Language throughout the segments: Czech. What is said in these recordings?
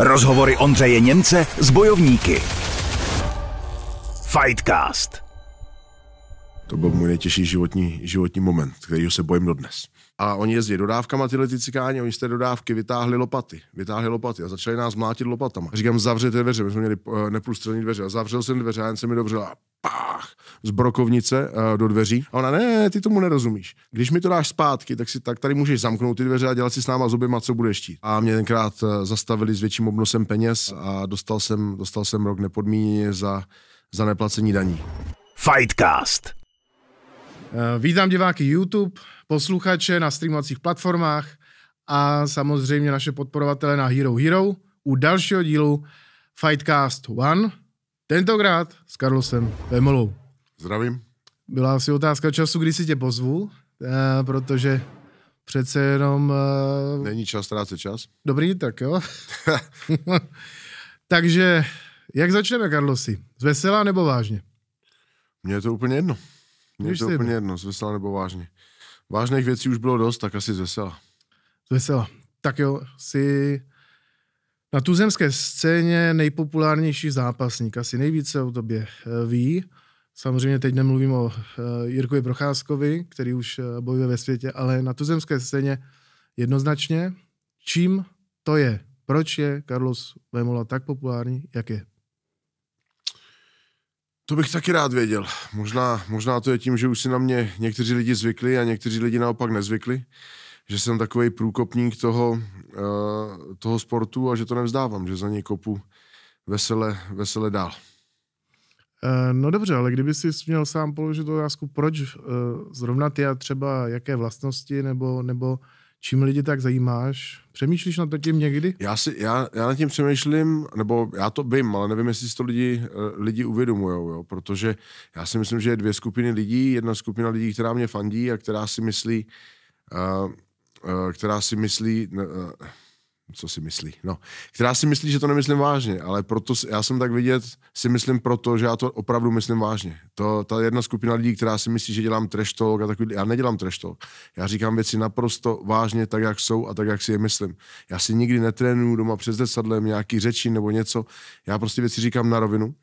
Rozhovory Ondřeje Němce s bojovníky. Fightcast. To byl můj nejtěžší životní, životní moment, kterýho se bojím dodnes. A oni jezdí dodávkama tyhle ty cikáni, oni z té dodávky vytáhli lopaty, vytáhli lopaty a začali nás mlátit lopatama. Říkám, zavřete dveře, my jsme měli eh, neprůstřelné dveře. A zavřel jsem dveře a jen se mi dobřela pách z brokovnice uh, do dveří. A ona, ne, ty tomu nerozumíš. Když mi to dáš zpátky, tak si tak tady můžeš zamknout ty dveře a dělat si s náma zuby, co budeš chtít. A mě tenkrát eh, zastavili s větším obnosem peněz a dostal jsem, dostal jsem rok nepodmíněně za, za neplacení daní. Fightcast. Eh, vítám diváky YouTube, posluchače na streamovacích platformách a samozřejmě naše podporovatele na Hero Hero u dalšího dílu Fightcast One, tentokrát s Carlosem Vemolou. Zdravím. Byla asi otázka času, kdy si tě pozvu, eh, protože přece jenom... Eh, Není čas ztrácet čas. Dobrý, tak jo. Takže jak začneme, Karlosi? Z vesela nebo vážně? Mně je to úplně jedno. Mně to úplně jedno, z vesela nebo vážně. Vážných věcí už bylo dost, tak asi z vesela. Z vesela. Tak jo, si na tuzemské scéně nejpopulárnější zápasník, asi nejvíce o tobě eh, ví. Samozřejmě teď nemluvím o eh, Jirkovi Procházkovi, který už eh, bojuje ve světě, ale na tuzemské scéně jednoznačně. Čím to je? Proč je Carlos Vemola tak populární, jak je? To bych taky rád věděl. Možná, možná to je tím, že už si na mě někteří lidi zvykli a někteří lidi naopak nezvykli, že jsem takový průkopník toho, uh, toho sportu a že to nevzdávám, že za něj kopu vesele, vesele dál. Eh, no dobře, ale kdyby si měl sám položit otázku, proč eh, zrovna ty a třeba jaké vlastnosti nebo, nebo čím lidi tak zajímáš? Přemýšlíš nad tím někdy? Já, si, já, já nad tím přemýšlím, nebo já to vím, ale nevím, jestli si to lidi, eh, lidi uvědomují, protože já si myslím, že je dvě skupiny lidí. Jedna skupina lidí, která mě fandí a která si myslí, uh, uh, která si myslí, uh, co si myslí, no, která si myslí, že to nemyslím vážně, ale proto, já jsem tak vidět, si myslím proto, že já to opravdu myslím vážně. To, ta jedna skupina lidí, která si myslí, že dělám trash talk a takový, já nedělám trash talk. Já říkám věci naprosto vážně, tak jak jsou a tak, jak si je myslím. Já si nikdy netrénuju doma přes desadlem nějaký řeči nebo něco. Já prostě věci říkám na rovinu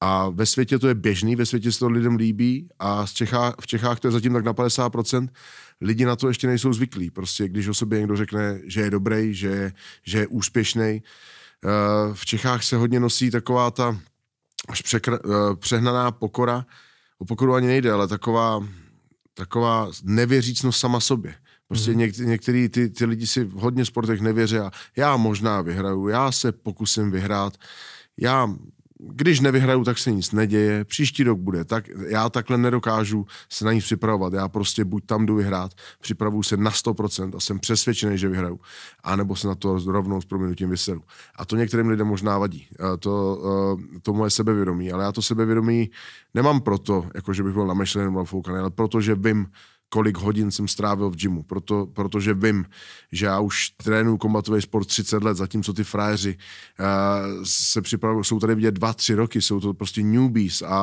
a ve světě to je běžný, ve světě se to lidem líbí a z Čechách, v Čechách to je zatím tak na 50%. Lidi na to ještě nejsou zvyklí. Prostě když o sobě někdo řekne, že je dobrý, že je, že je úspěšný. Eh, v Čechách se hodně nosí taková ta až překr, eh, přehnaná pokora. O pokoru ani nejde, ale taková, taková nevěřícnost sama sobě. Prostě mm. něk, některý ty, ty lidi si v hodně sportech nevěří a já možná vyhraju, já se pokusím vyhrát, já když nevyhraju, tak se nic neděje, příští rok bude, tak já takhle nedokážu se na nic připravovat, já prostě buď tam jdu vyhrát, připravuju se na 100% a jsem přesvědčený, že vyhraju, anebo se na to rovnou s proměnutím vyseru. A to některým lidem možná vadí, to, to moje sebevědomí, ale já to sebevědomí nemám proto, jako že bych byl namešlený nebo foukaný, ale protože vím, kolik hodin jsem strávil v gymu, proto, protože vím, že já už trénuji kombatový sport 30 let, zatímco ty frajeři uh, se připravují, jsou tady vidět dva, tři roky, jsou to prostě newbies a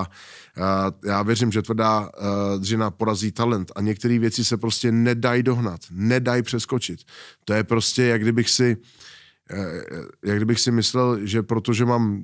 uh, já věřím, že tvrdá uh, dřina porazí talent a některé věci se prostě nedají dohnat, nedají přeskočit. To je prostě, jak kdybych si uh, jak kdybych si myslel, že protože mám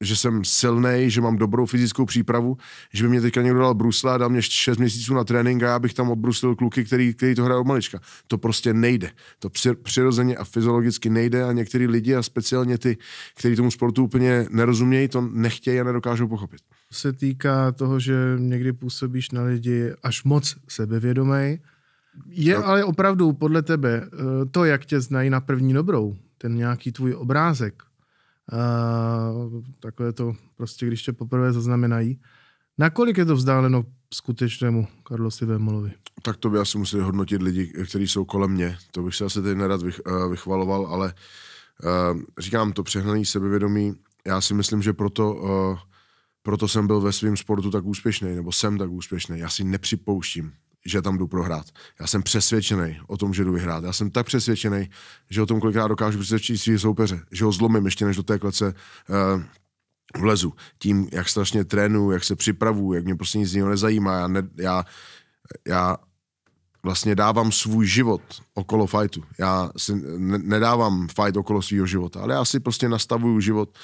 že jsem silný, že mám dobrou fyzickou přípravu, že by mě teďka někdo dal brusle a dal mě 6 měsíců na trénink a já bych tam odbruslil kluky, který, který to hraje od malička. To prostě nejde. To přirozeně a fyziologicky nejde a některý lidi a speciálně ty, kteří tomu sportu úplně nerozumějí, to nechtějí a nedokážou pochopit. Se týká toho, že někdy působíš na lidi až moc sebevědomý, je no. ale opravdu podle tebe eh, to, jak tě znají na první dobrou, ten nějaký tvůj obrázek, a takové to prostě, když tě poprvé zaznamenají. Nakolik je to vzdáleno skutečnému Karlosi Vémolovi? Tak to by asi museli hodnotit lidi, kteří jsou kolem mě. To bych se asi tady nerad vych, eh, vychvaloval, ale uh, říkám to přehnaný sebevědomí. Já si myslím, že proto, uh, proto jsem byl ve svém sportu tak úspěšný, nebo jsem tak úspěšný. Já si nepřipouštím, že tam jdu prohrát. Já jsem přesvědčený o tom, že jdu vyhrát. Já jsem tak přesvědčený, že o tom kolikrát dokážu přesvědčit svých soupeře, že ho zlomím ještě než do té klece uh, vlezu. Tím, jak strašně trénu, jak se připravu, jak mě prostě nic z něho nezajímá. Já, ne, já, já vlastně dávám svůj život okolo fightu. Já si ne, nedávám fight okolo svého života, ale já si prostě nastavuju život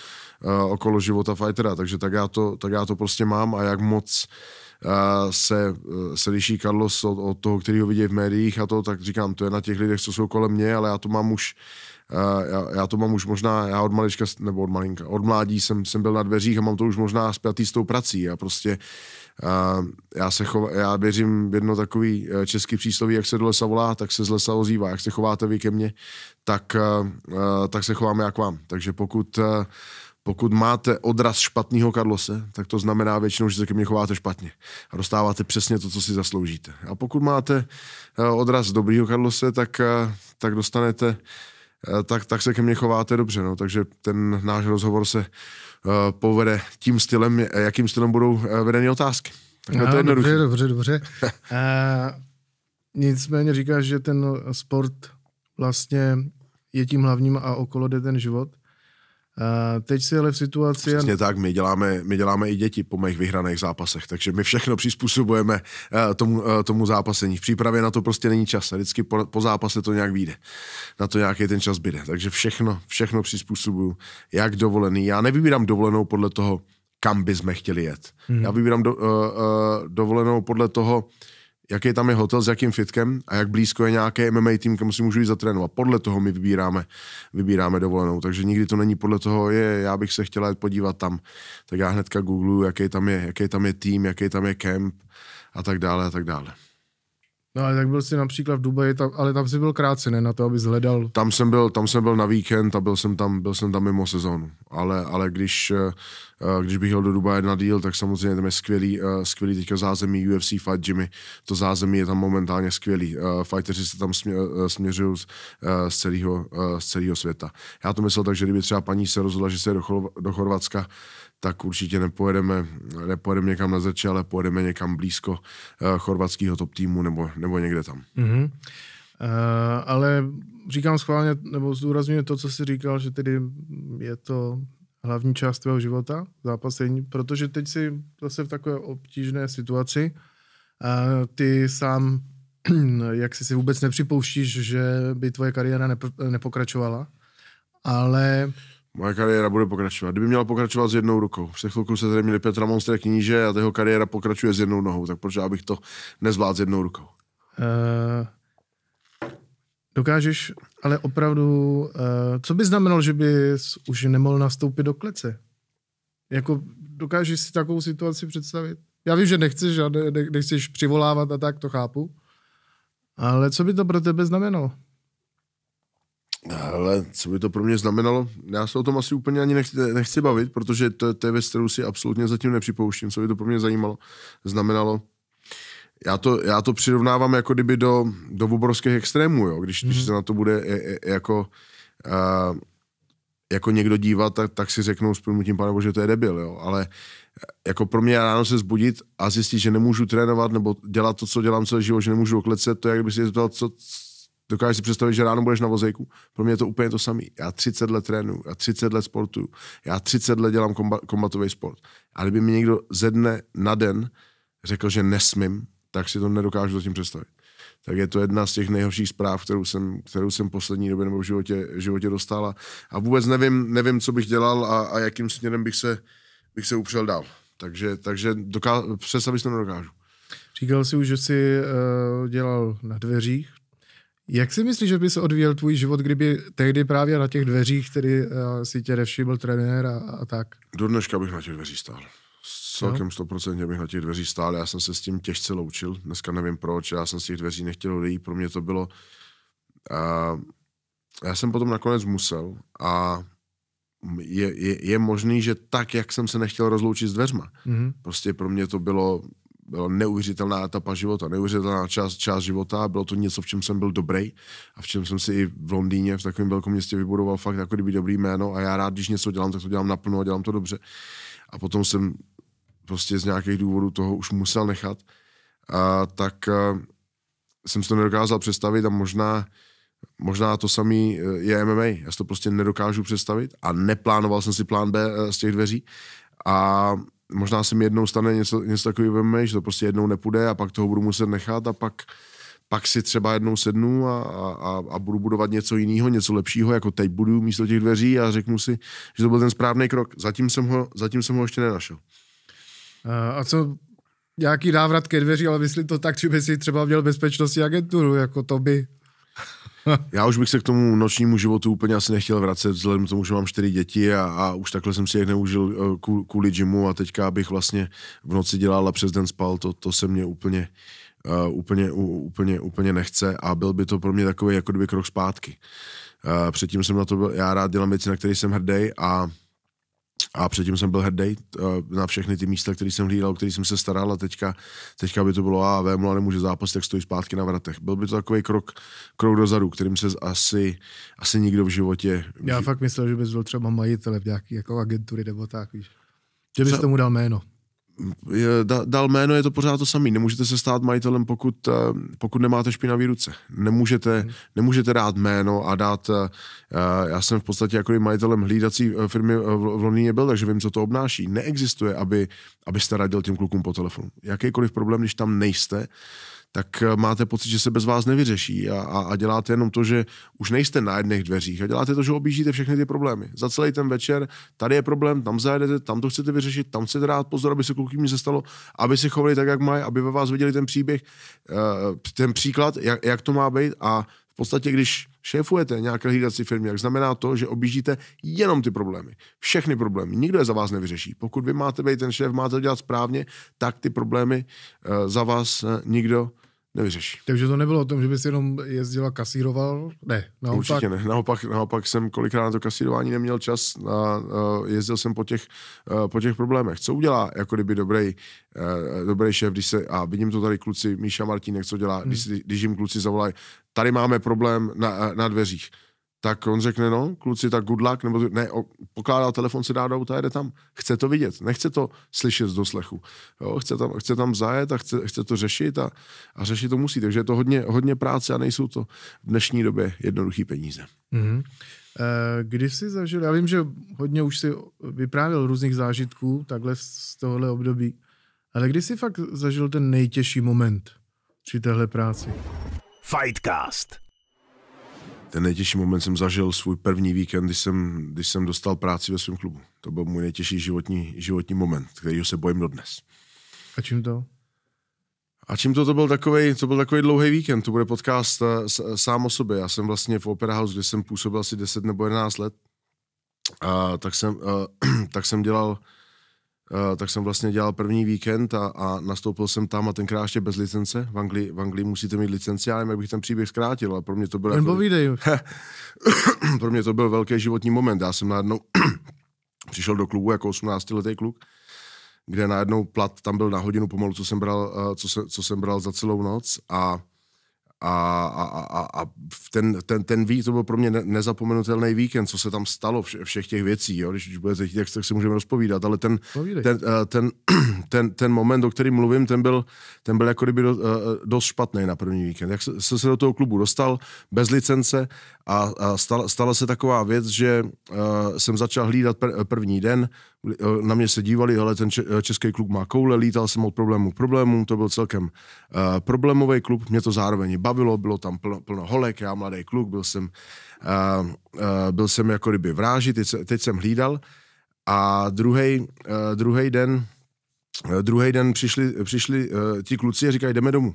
uh, okolo života fightera, takže tak já, to, tak já to prostě mám a jak moc uh, se, eh, se liší Carlos od, od toho, který ho vidí v médiích a to, tak říkám, to je na těch lidech, co jsou kolem mě, ale já to mám už eh, já, já to mám už možná, já od malička, nebo od malinka, od mládí jsem, jsem byl na dveřích a mám to už možná zpětý s tou prací a prostě eh, já se chov, já věřím v jedno takový český přísloví, jak se do lesa volá, tak se z lesa ozývá, jak se chováte vy ke mně, tak, tak se chováme jak vám. Takže pokud pokud máte odraz špatného Karlose, tak to znamená většinou, že se ke mně chováte špatně a dostáváte přesně to, co si zasloužíte. A pokud máte eh, odraz dobrýho Karlose, tak, eh, tak dostanete, eh, tak, tak se ke mně chováte dobře. No. Takže ten náš rozhovor se povede tím stylem, jakým stylem budou vedeny otázky. no, to je Dobře, dobře, dobře. a, nicméně říkáš, že ten sport vlastně je tím hlavním a okolo jde ten život. A teď si ale v situaci... Přesně tak, my děláme, my děláme i děti po mých vyhraných zápasech, takže my všechno přizpůsobujeme eh, tomu, eh, tomu zápasení. V přípravě na to prostě není čas a vždycky po, po zápase to nějak vyjde. Na to nějaký ten čas bude. Takže všechno, všechno přizpůsobuju, jak dovolený. Já nevybírám dovolenou podle toho, kam bychom chtěli jet. Hmm. Já vybírám do, uh, uh, dovolenou podle toho, jaký tam je hotel, s jakým fitkem a jak blízko je nějaké MMA tým, kam si můžu jít zatrénovat. Podle toho my vybíráme, vybíráme dovolenou, takže nikdy to není podle toho, je, já bych se chtěla jít podívat tam, tak já hnedka googluju, jaký tam je, jaký tam je tým, jaký tam je kemp a tak dále a tak dále. No ale tak byl jsi například v Dubaji, ale tam jsi byl krátce, ne na to, abys hledal. Tam jsem byl, tam jsem byl na víkend a byl jsem tam, byl jsem tam mimo sezónu. Ale, ale když, eh, eh, když bych jel do Dubaje na díl, tak samozřejmě tam je skvělý, eh, skvělý teďka zázemí UFC Fight Jimmy. To zázemí je tam momentálně skvělý. Fighteri se tam směřují z, z, celého, z celého světa. Já to myslel tak, že kdyby třeba paní se rozhodla, že se je do, Chorvatska, tak určitě nepojedeme, nepojedeme někam na Zrče, ale pojedeme někam blízko eh, chorvatského top týmu nebo, nebo někde tam. Mm-hmm. Uh, ale říkám schválně, nebo zdůrazňuji to, co jsi říkal, že tedy je to hlavní část tvého života, zápasení, protože teď jsi zase v takové obtížné situaci. Uh, ty sám, jak si si vůbec nepřipouštíš, že by tvoje kariéra nep- nepokračovala, ale Moje kariéra bude pokračovat. Kdyby měla pokračovat s jednou rukou. Před chvilkou se tady měli Petra Monstra kníže a jeho kariéra pokračuje s jednou nohou, tak proč já bych to nezvládl s jednou rukou? Uh, dokážeš, ale opravdu, uh, co by znamenalo, že bys už nemohl nastoupit do klece? Jako dokážeš si takovou situaci představit? Já vím, že nechceš, ne, nechceš přivolávat a tak, to chápu. Ale co by to pro tebe znamenalo? Ale co by to pro mě znamenalo? Já se o tom asi úplně ani nechci, nechci bavit, protože to, to je věc, kterou si absolutně zatím nepřipouštím. Co by to pro mě zajímalo? Znamenalo? Já to, já to přirovnávám jako kdyby do, do obrovských extrémů, jo? Když, mm-hmm. když mhm. se na to bude je, je, jako... Uh, jako někdo dívat, tak, tak si řeknou s tím pane že to je debil, jo. Ale e, jako pro mě ráno se zbudit a zjistit, že nemůžu trénovat nebo dělat to, co dělám celý život, že nemůžu oklecet, to je, jak kdyby si zeptal, co, Dokážeš si představit, že ráno budeš na vozejku? Pro mě je to úplně to samé. Já 30 let trénu, já 30 let sportu, já 30 let dělám komba, kombatový sport. A kdyby mi někdo ze dne na den řekl, že nesmím, tak si to nedokážu zatím představit. Tak je to jedna z těch nejhorších zpráv, kterou jsem, kterou jsem poslední době nebo v životě, životě dostala. A vůbec nevím, nevím, co bych dělal a, a jakým směrem bych se, bych se upřel dál. Takže, takže doká- představit si to nedokážu. Říkal jsi už, že jsi uh, dělal na dveřích, jak si myslíš, že by se odvíjel tvůj život, kdyby tehdy právě na těch dveřích, který uh, si tě nevšiml trenér a, a tak? Do dneška bych na těch dveřích stál. Celkem stoprocentně bych na těch dveřích stál. Já jsem se s tím těžce loučil. Dneska nevím proč. Já jsem z těch dveří nechtěl odejít. Pro mě to bylo... Uh, já jsem potom nakonec musel a je, je, je možný, že tak, jak jsem se nechtěl rozloučit s dveřma. Mm-hmm. Prostě pro mě to bylo byla neuvěřitelná etapa života, neuvěřitelná část, část života a bylo to něco, v čem jsem byl dobrý a v čem jsem si i v Londýně, v takovém velkém městě vybudoval fakt jako kdyby dobrý jméno a já rád, když něco dělám, tak to dělám naplno a dělám to dobře. A potom jsem prostě z nějakých důvodů toho už musel nechat, a, tak a, eh, jsem si to nedokázal představit a možná Možná to samý eh, je MMA, já si to prostě nedokážu představit a neplánoval jsem si plán B eh, z těch dveří a možná se mi jednou stane něco, něco takového, že to prostě jednou nepůjde a pak toho budu muset nechat a pak, pak si třeba jednou sednu a, a, a budu budovat něco jiného, něco lepšího, jako teď budu místo těch dveří a řeknu si, že to byl ten správný krok. Zatím jsem ho, zatím jsem ho ještě nenašel. Eh, a co nějaký návrat ke dveří, ale myslím to tak, že by si třeba měl bezpečnostní agenturu, jako to by já už bych se k tomu nočnímu životu úplně asi nechtěl vracet, vzhledem k tomu, že mám čtyři děti a, a už takhle jsem si je neužil eh, kvůli džimu a teďka bych vlastně v noci dělal a přes den spal, to, to se mě úplně, eh, úplně, úplně, úplně nechce a byl by to pro mě takový jako kdyby krok zpátky. Eh, předtím jsem na to byl, já rád dělám věci, na které jsem hrdý a a předtím jsem byl hrdý eh, na všechny ty místa, které jsem hlídal, o který jsem se staral a teďka, teďka by to bylo a Vémola nemůže zápas, tak stojí zpátky na vratech. Byl by to takový krok, krok dozadu, kterým se asi, asi nikdo v životě... Já fakt myslel, že bys byl třeba majitel v nějaké jako agentury nebo tak, víš. Že bys tomu dal jméno dal jméno, je to pořád to samé. Nemůžete se stát majitelem, pokud, eh, pokud nemáte špinavý ruce. Nemůžete, hmm. nemůžete dát jméno a dát... Eh, eh, já jsem v podstatě jako majitelem hlídací firmy v Londýně byl, takže vím, co to obnáší. Neexistuje, aby, abyste radil těm klukům po telefonu. Jakýkoliv problém, když tam nejste, tak eh, máte pocit, že se bez vás nevyřeší a, a, a děláte jenom to, že už nejste na jedných dveřích a děláte to, že objíždíte všechny ty problémy. Za celý ten večer, tady je problém, tam zajedete, tam to chcete vyřešit, tam chcete dát pozor, aby se koukým se stalo, aby se chovali tak, jak mají, aby ve vás viděli ten příběh, eh, ten příklad, jak, jak to má být a v podstatě, když šéfujete nějaké hlídací firmy, jak znamená to, že objíždíte jenom ty problémy. Všechny problémy. Nikdo je za vás nevyřeší. Pokud vy máte být ten šéf, máte to dělat správně, tak ty problémy eh, za vás nikdo nevyřeší. Takže to nebylo o tom, že bys jenom jezdil a kasíroval? Ne, naopak. Určitě ne. Naopak, naopak jsem kolikrát na to kasírování neměl čas a jezdil jsem po těch, e, po těch problémech. Co udělá jako kdyby dobrý, e, dobrý šéf, když se, a vidím to tady kluci, Míša Martínek, co dělá, hmm. když, když jim kluci zavolají, tady máme problém na, na dveřích tak on řekne, no, kluci, tak good luck, nebo ne, pokládá telefon, si dá do auta, jede tam. Chce to vidět, nechce to slyšet z doslechu. Jo, chce, tam, chce tam zajet a chce, chce to řešit a, a řešit to musí. Takže je to hodně, hodně práce a nejsou to v dnešní době jednoduchý peníze. Mm-hmm. Kdy jsi zažil, já vím, že hodně už si vyprávěl různých zážitků takhle z tohohle období, ale kdy jsi fakt zažil ten nejtěžší moment při téhle práci? Fightcast. Ten nejtěžší moment jsem zažil svůj první víkend, když jsem, když jsem dostal práci ve svém klubu. To byl můj nejtěžší životní, životní moment, kterýho se bojím dodnes. A čím to? A čím to, to byl takový, to byl takový dlouhý víkend, to bude podcast eh, s, sám o sobě. Já jsem vlastně v Opera House, kde jsem působil asi 10 nebo 11 let, a, tak, jsem, eh, a, tak jsem dělal Eh, tak jsem vlastně dělal první víkend a, a nastoupil jsem tam a tenkrát ještě bez licence. V Anglii, v Anglii musíte mít licenci, já nevím, jak bych ten příběh zkrátil, ale pro mě to byl... Jako... pro mě to byl velký životní moment. Já jsem najednou přišel do klubu jako 18-letý kluk, kde najednou plat tam byl na hodinu pomalu, co jsem bral, eh, co, se, co jsem bral za celou noc a a, a, a, a ten, ten, ten vík, to byl pro mě nezapomenutelný víkend, co se tam stalo, vše, všech těch věcí, jo? když budete chtít, tak, tak si můžeme rozpovídat, ale ten, ten, eh, ten, ten, ten moment, o kterém mluvím, ten byl, ten byl jako kdyby do, eh, dost špatný na první víkend. Jak jsem se do toho klubu dostal bez licence a, a stala, stala se taková věc, že uh, jsem začal hlídat první den, Eh, na mě se dívali, ale ten eh, český klub má koule, lítal jsem od problému k problému, to byl celkem uh, problémový klub, mě to zároveň bavilo, bylo tam plno, plno holek, já mladý kluk, byl jsem, uh, uh, byl jsem jako kdyby vráži, teď, teď jsem hlídal a druhý uh, den, uh, druhý den přišli, přišli uh, ti kluci a říkají, jdeme domů.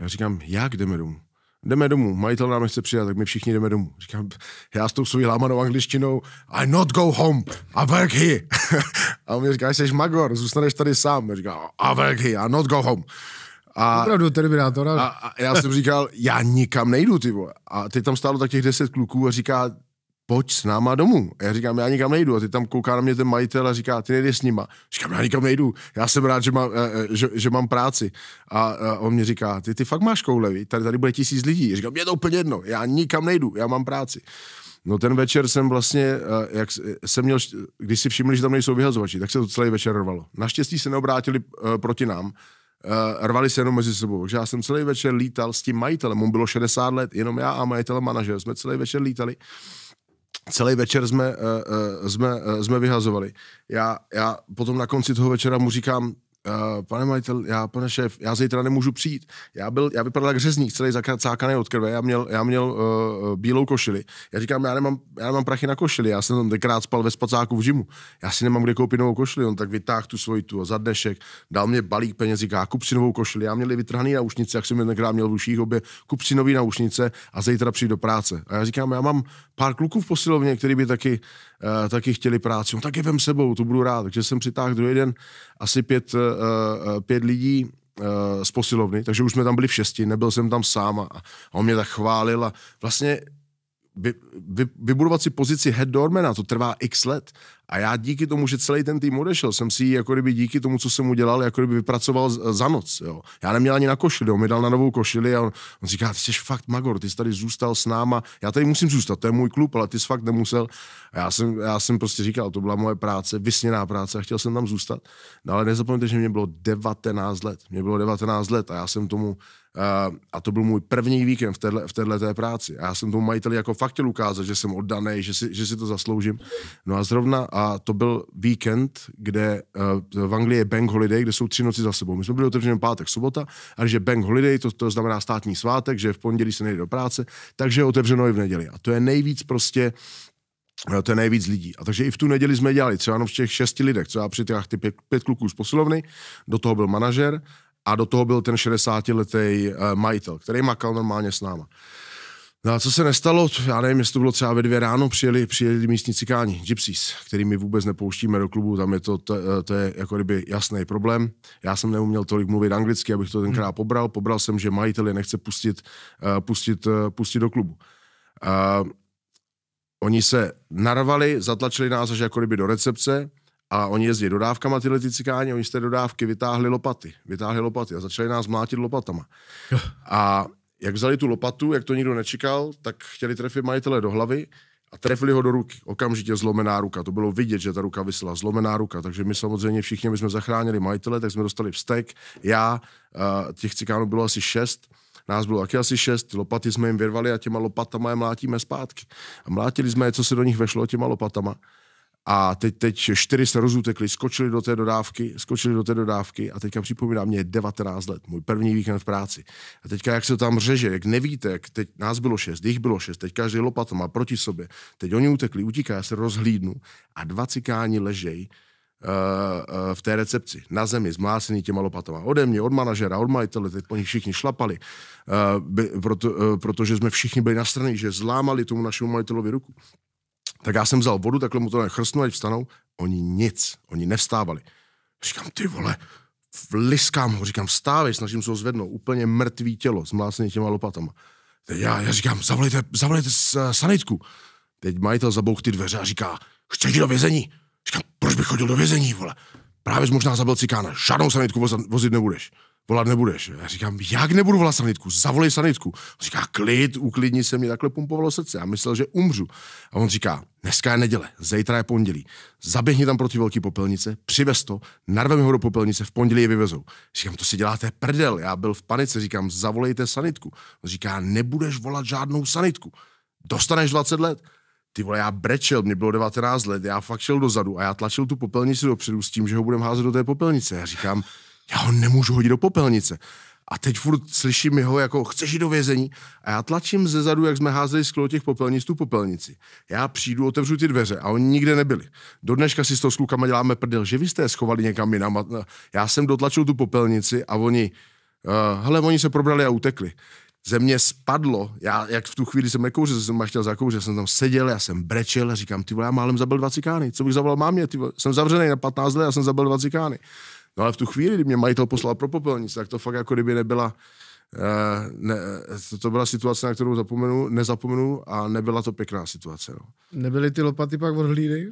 Já říkám, jak jdeme domů? jdeme domů, majitel nám chce přijat, tak my všichni jdeme domů. Říkám, já s tou svojí lámanou angličtinou, I not go home, I work here. a on mi říká, jsi magor, zůstaneš tady sám. A říkám, I work here, I not go home. A, Opravdu A, a já jsem říkal, já nikam nejdu, ty vole. A teď tam stálo tak těch deset kluků a říká, pojď s náma domů. A já říkám, já nikam nejdu. A ty tam kouká na mě ten majitel a říká, ty nejdeš s nima. Říkám, já nikam nejdu. Já jsem rád, že, má, eh, eh, že, že mám práci. A, a on mě říká, ty, ty fakt máš koule, ví? tady, tady bude tisíc lidí. Já říkám, mě to úplně jedno, já nikam nejdu, já mám práci. No ten večer jsem vlastně, eh, jak jsem měl, když si všimli, že tam nejsou vyhazovači, tak se to celý večer rvalo. Naštěstí se neobrátili proti nám, rvali se jenom mezi sebou. Že já jsem celý večer lítal s tím majitelem, mu bylo 60 let, jenom já a majitel manažer, jsme celý večer lítali celý večer jsme, uh, uh, jsme, uh, jsme vyhazovali. Já, já potom na konci toho večera mu říkám, Uh, pane majitel, já, pane šéf, já zítra nemůžu přijít. Já, byl, já vypadal jak řezník, celý zakákaný od krve, já měl, já měl uh, bílou košili. Já říkám, já nemám, já nemám prachy na košili, já jsem tam tenkrát spal ve spacáku v žimu. Já si nemám kde koupit novou košili, on tak vytáhl tu svoji tu za dnešek, dal mě balík peněz, říká, kup si novou košili. Já měl vytrhaný náušnice, jak jsem tenkrát měl v uších obě, kup si nový náušnice a zítra přijít do práce. A já říkám, já mám pár kluků v posilovně, který by taky uh, taky chtěli práci. No tak je vem sebou, tu budu rád. Takže jsem přitáhl druhý den asi pět, uh, pět lidí uh, z posilovny, takže už jsme tam byli v šesti, nebyl jsem tam sám a, a on mě tak chválil a vlastně vy, vy, vybudovat si pozici head doormana, to trvá x let. A já díky tomu, že celý ten tým odešel, jsem si ji jako kdyby díky tomu, co jsem udělal, jako kdyby vypracoval za noc. Jo. Já neměl ani na košili, on mi dal na novou košili a on, on říká, ty jsi fakt magor, ty jsi tady zůstal s náma, já tady musím zůstat, to je můj klub, ale ty jsi fakt nemusel. A já jsem, já jsem prostě říkal, to byla moje práce, vysněná práce a chtěl jsem tam zůstat. No ale nezapomeňte, že mě bylo 19 let, mě bylo 19 let a já jsem tomu, Eh, a to byl můj první víkend v téhle, v téhle práci. A já jsem tomu majiteli jako fakt chtěl ukázat, že jsem oddaný, že si, že si to zasloužím. No a zrovna, a to byl víkend, kde eh, v Anglii je bank holiday, kde jsou tři noci za sebou. My jsme byli otevřeni pátek, sobota, a že bank holiday, to, to znamená státní svátek, že v pondělí se nejde do práce, takže je otevřeno i v neděli. A to je nejvíc prostě eh, to je nejvíc lidí. A takže i v tu neděli jsme dělali třeba jenom v těch šesti lidech, třeba při těch ty pět, pět kluků z posilovny, do toho byl manažer a do toho byl ten 60-letý uh, eh, majitel, který makal normálně s náma. No a co se nestalo, já nevím, jestli to bylo třeba ve dvě ráno, přijeli, přijeli místní cikáni, gypsies, kterými vůbec nepouštíme do klubu, tam je to, to, eh, to je jako kdyby jasný problém. Já jsem neuměl tolik mluvit anglicky, abych to tenkrát hmm. pobral, pobral jsem, že majitel je nechce pustit, uh, pustit, uh, pustit do klubu. Uh, oni se narvali, zatlačili nás až jako kdyby do recepce, a oni jezdí dodávkama tyhle ty cikáni, oni z té dodávky vytáhli lopaty, vytáhli lopaty a začali nás mlátit lopatama. A jak vzali tu lopatu, jak to nikdo nečekal, tak chtěli trefit majitele do hlavy a trefili ho do ruky. Okamžitě zlomená ruka, to bylo vidět, že ta ruka vysla, zlomená ruka. Takže my samozřejmě všichni, my jsme zachránili majitele, tak jsme dostali vztek. Já, eh, těch cikánů bylo asi šest, Nás bylo taky asi šest, lopaty jsme jim vyrvali a těma lopatama je mlátíme zpátky. A mlátili jsme je, co se do nich vešlo těma lopatama. A teď, teď čtyři se rozutekli, skočili do té dodávky, skočili do té dodávky a teďka připomíná mě 19 let, můj první víkend v práci. A teďka jak se tam řeže, jak nevíte, jak teď nás bylo šest, jich bylo šest, teď každý lopat má proti sobě. Teď oni utekli, utíká, já se rozhlídnu a dva cikáni ležej uh, uh, v té recepci, na zemi, zmlásený těma lopatama. Ode mě, od manažera, od majitele, teď po nich všichni šlapali, uh, by, proto, protože jsme všichni byli na straně, že zlámali tomu našemu majitelovi ruku. Tak já jsem vzal vodu, takhle mu to chrstnu, ať vstanou. Oni nic, oni nevstávali. Říkám, ty vole, vliskám ho, říkám, vstávej, snažím se ho zvednout. Úplně mrtvý tělo, zmlásený těma lopatama. Teď já, já říkám, zavolejte, zavolejte eh, sanitku. Teď majitel zabouch ty dveře a říká, chceš jít do vězení? Říkám, proč bych chodil do vězení, vole? Právě jsi možná zabil cikána, žádnou sanitku vozit nebudeš volat nebudeš. Já říkám, jak nebudu volat sanitku? Zavolej sanitku. On říká, klid, uklidni se, mě takhle pumpovalo srdce. Já myslel, že umřu. A on říká, dneska je neděle, zítra je pondělí. Zaběhni tam pro ty velké popelnice, přivez to, narveme ho do popelnice, v pondělí je vyvezou. Říkám, to si děláte prdel. Já byl v panice, říkám, zavolejte sanitku. On říká, nebudeš volat žádnou sanitku. Dostaneš 20 let ty vole, já brečel, mě bylo 19 let, já fakt šel dozadu a já tlačil tu popelnici dopředu s tím, že ho budem házet do té popelnice. Já říkám, já ho nemůžu hodit do popelnice. A teď furt slyším jeho jako, chceš jít do vězení? A já tlačím ze zadu, jak jsme házeli sklo těch popelnic, tu popelnici. Já přijdu, otevřu ty dveře a oni nikde nebyli. Do dneška si s tou s klukama děláme prdel, že vy jste je schovali někam jinam. Já jsem dotlačil tu popelnici a oni, uh, hele, oni se probrali a utekli ze mě spadlo, já jak v tu chvíli jsem nekouřil, jsem chtěl zakouřit, jsem tam seděl, já jsem brečel a říkám, ty vole, já málem zabil dva cikány, co bych zavolal mámě, ty vole, jsem zavřený na 15 let, já jsem zabil dva cikány. No ale v tu chvíli, kdy mě majitel poslal pro popelnice, tak to fakt jako kdyby nebyla Eh, ne, eh, to byla situace, na kterou zapomenu, nezapomenu a nebyla to pěkná situace. No. Nebyly ty lopaty pak od hlíny?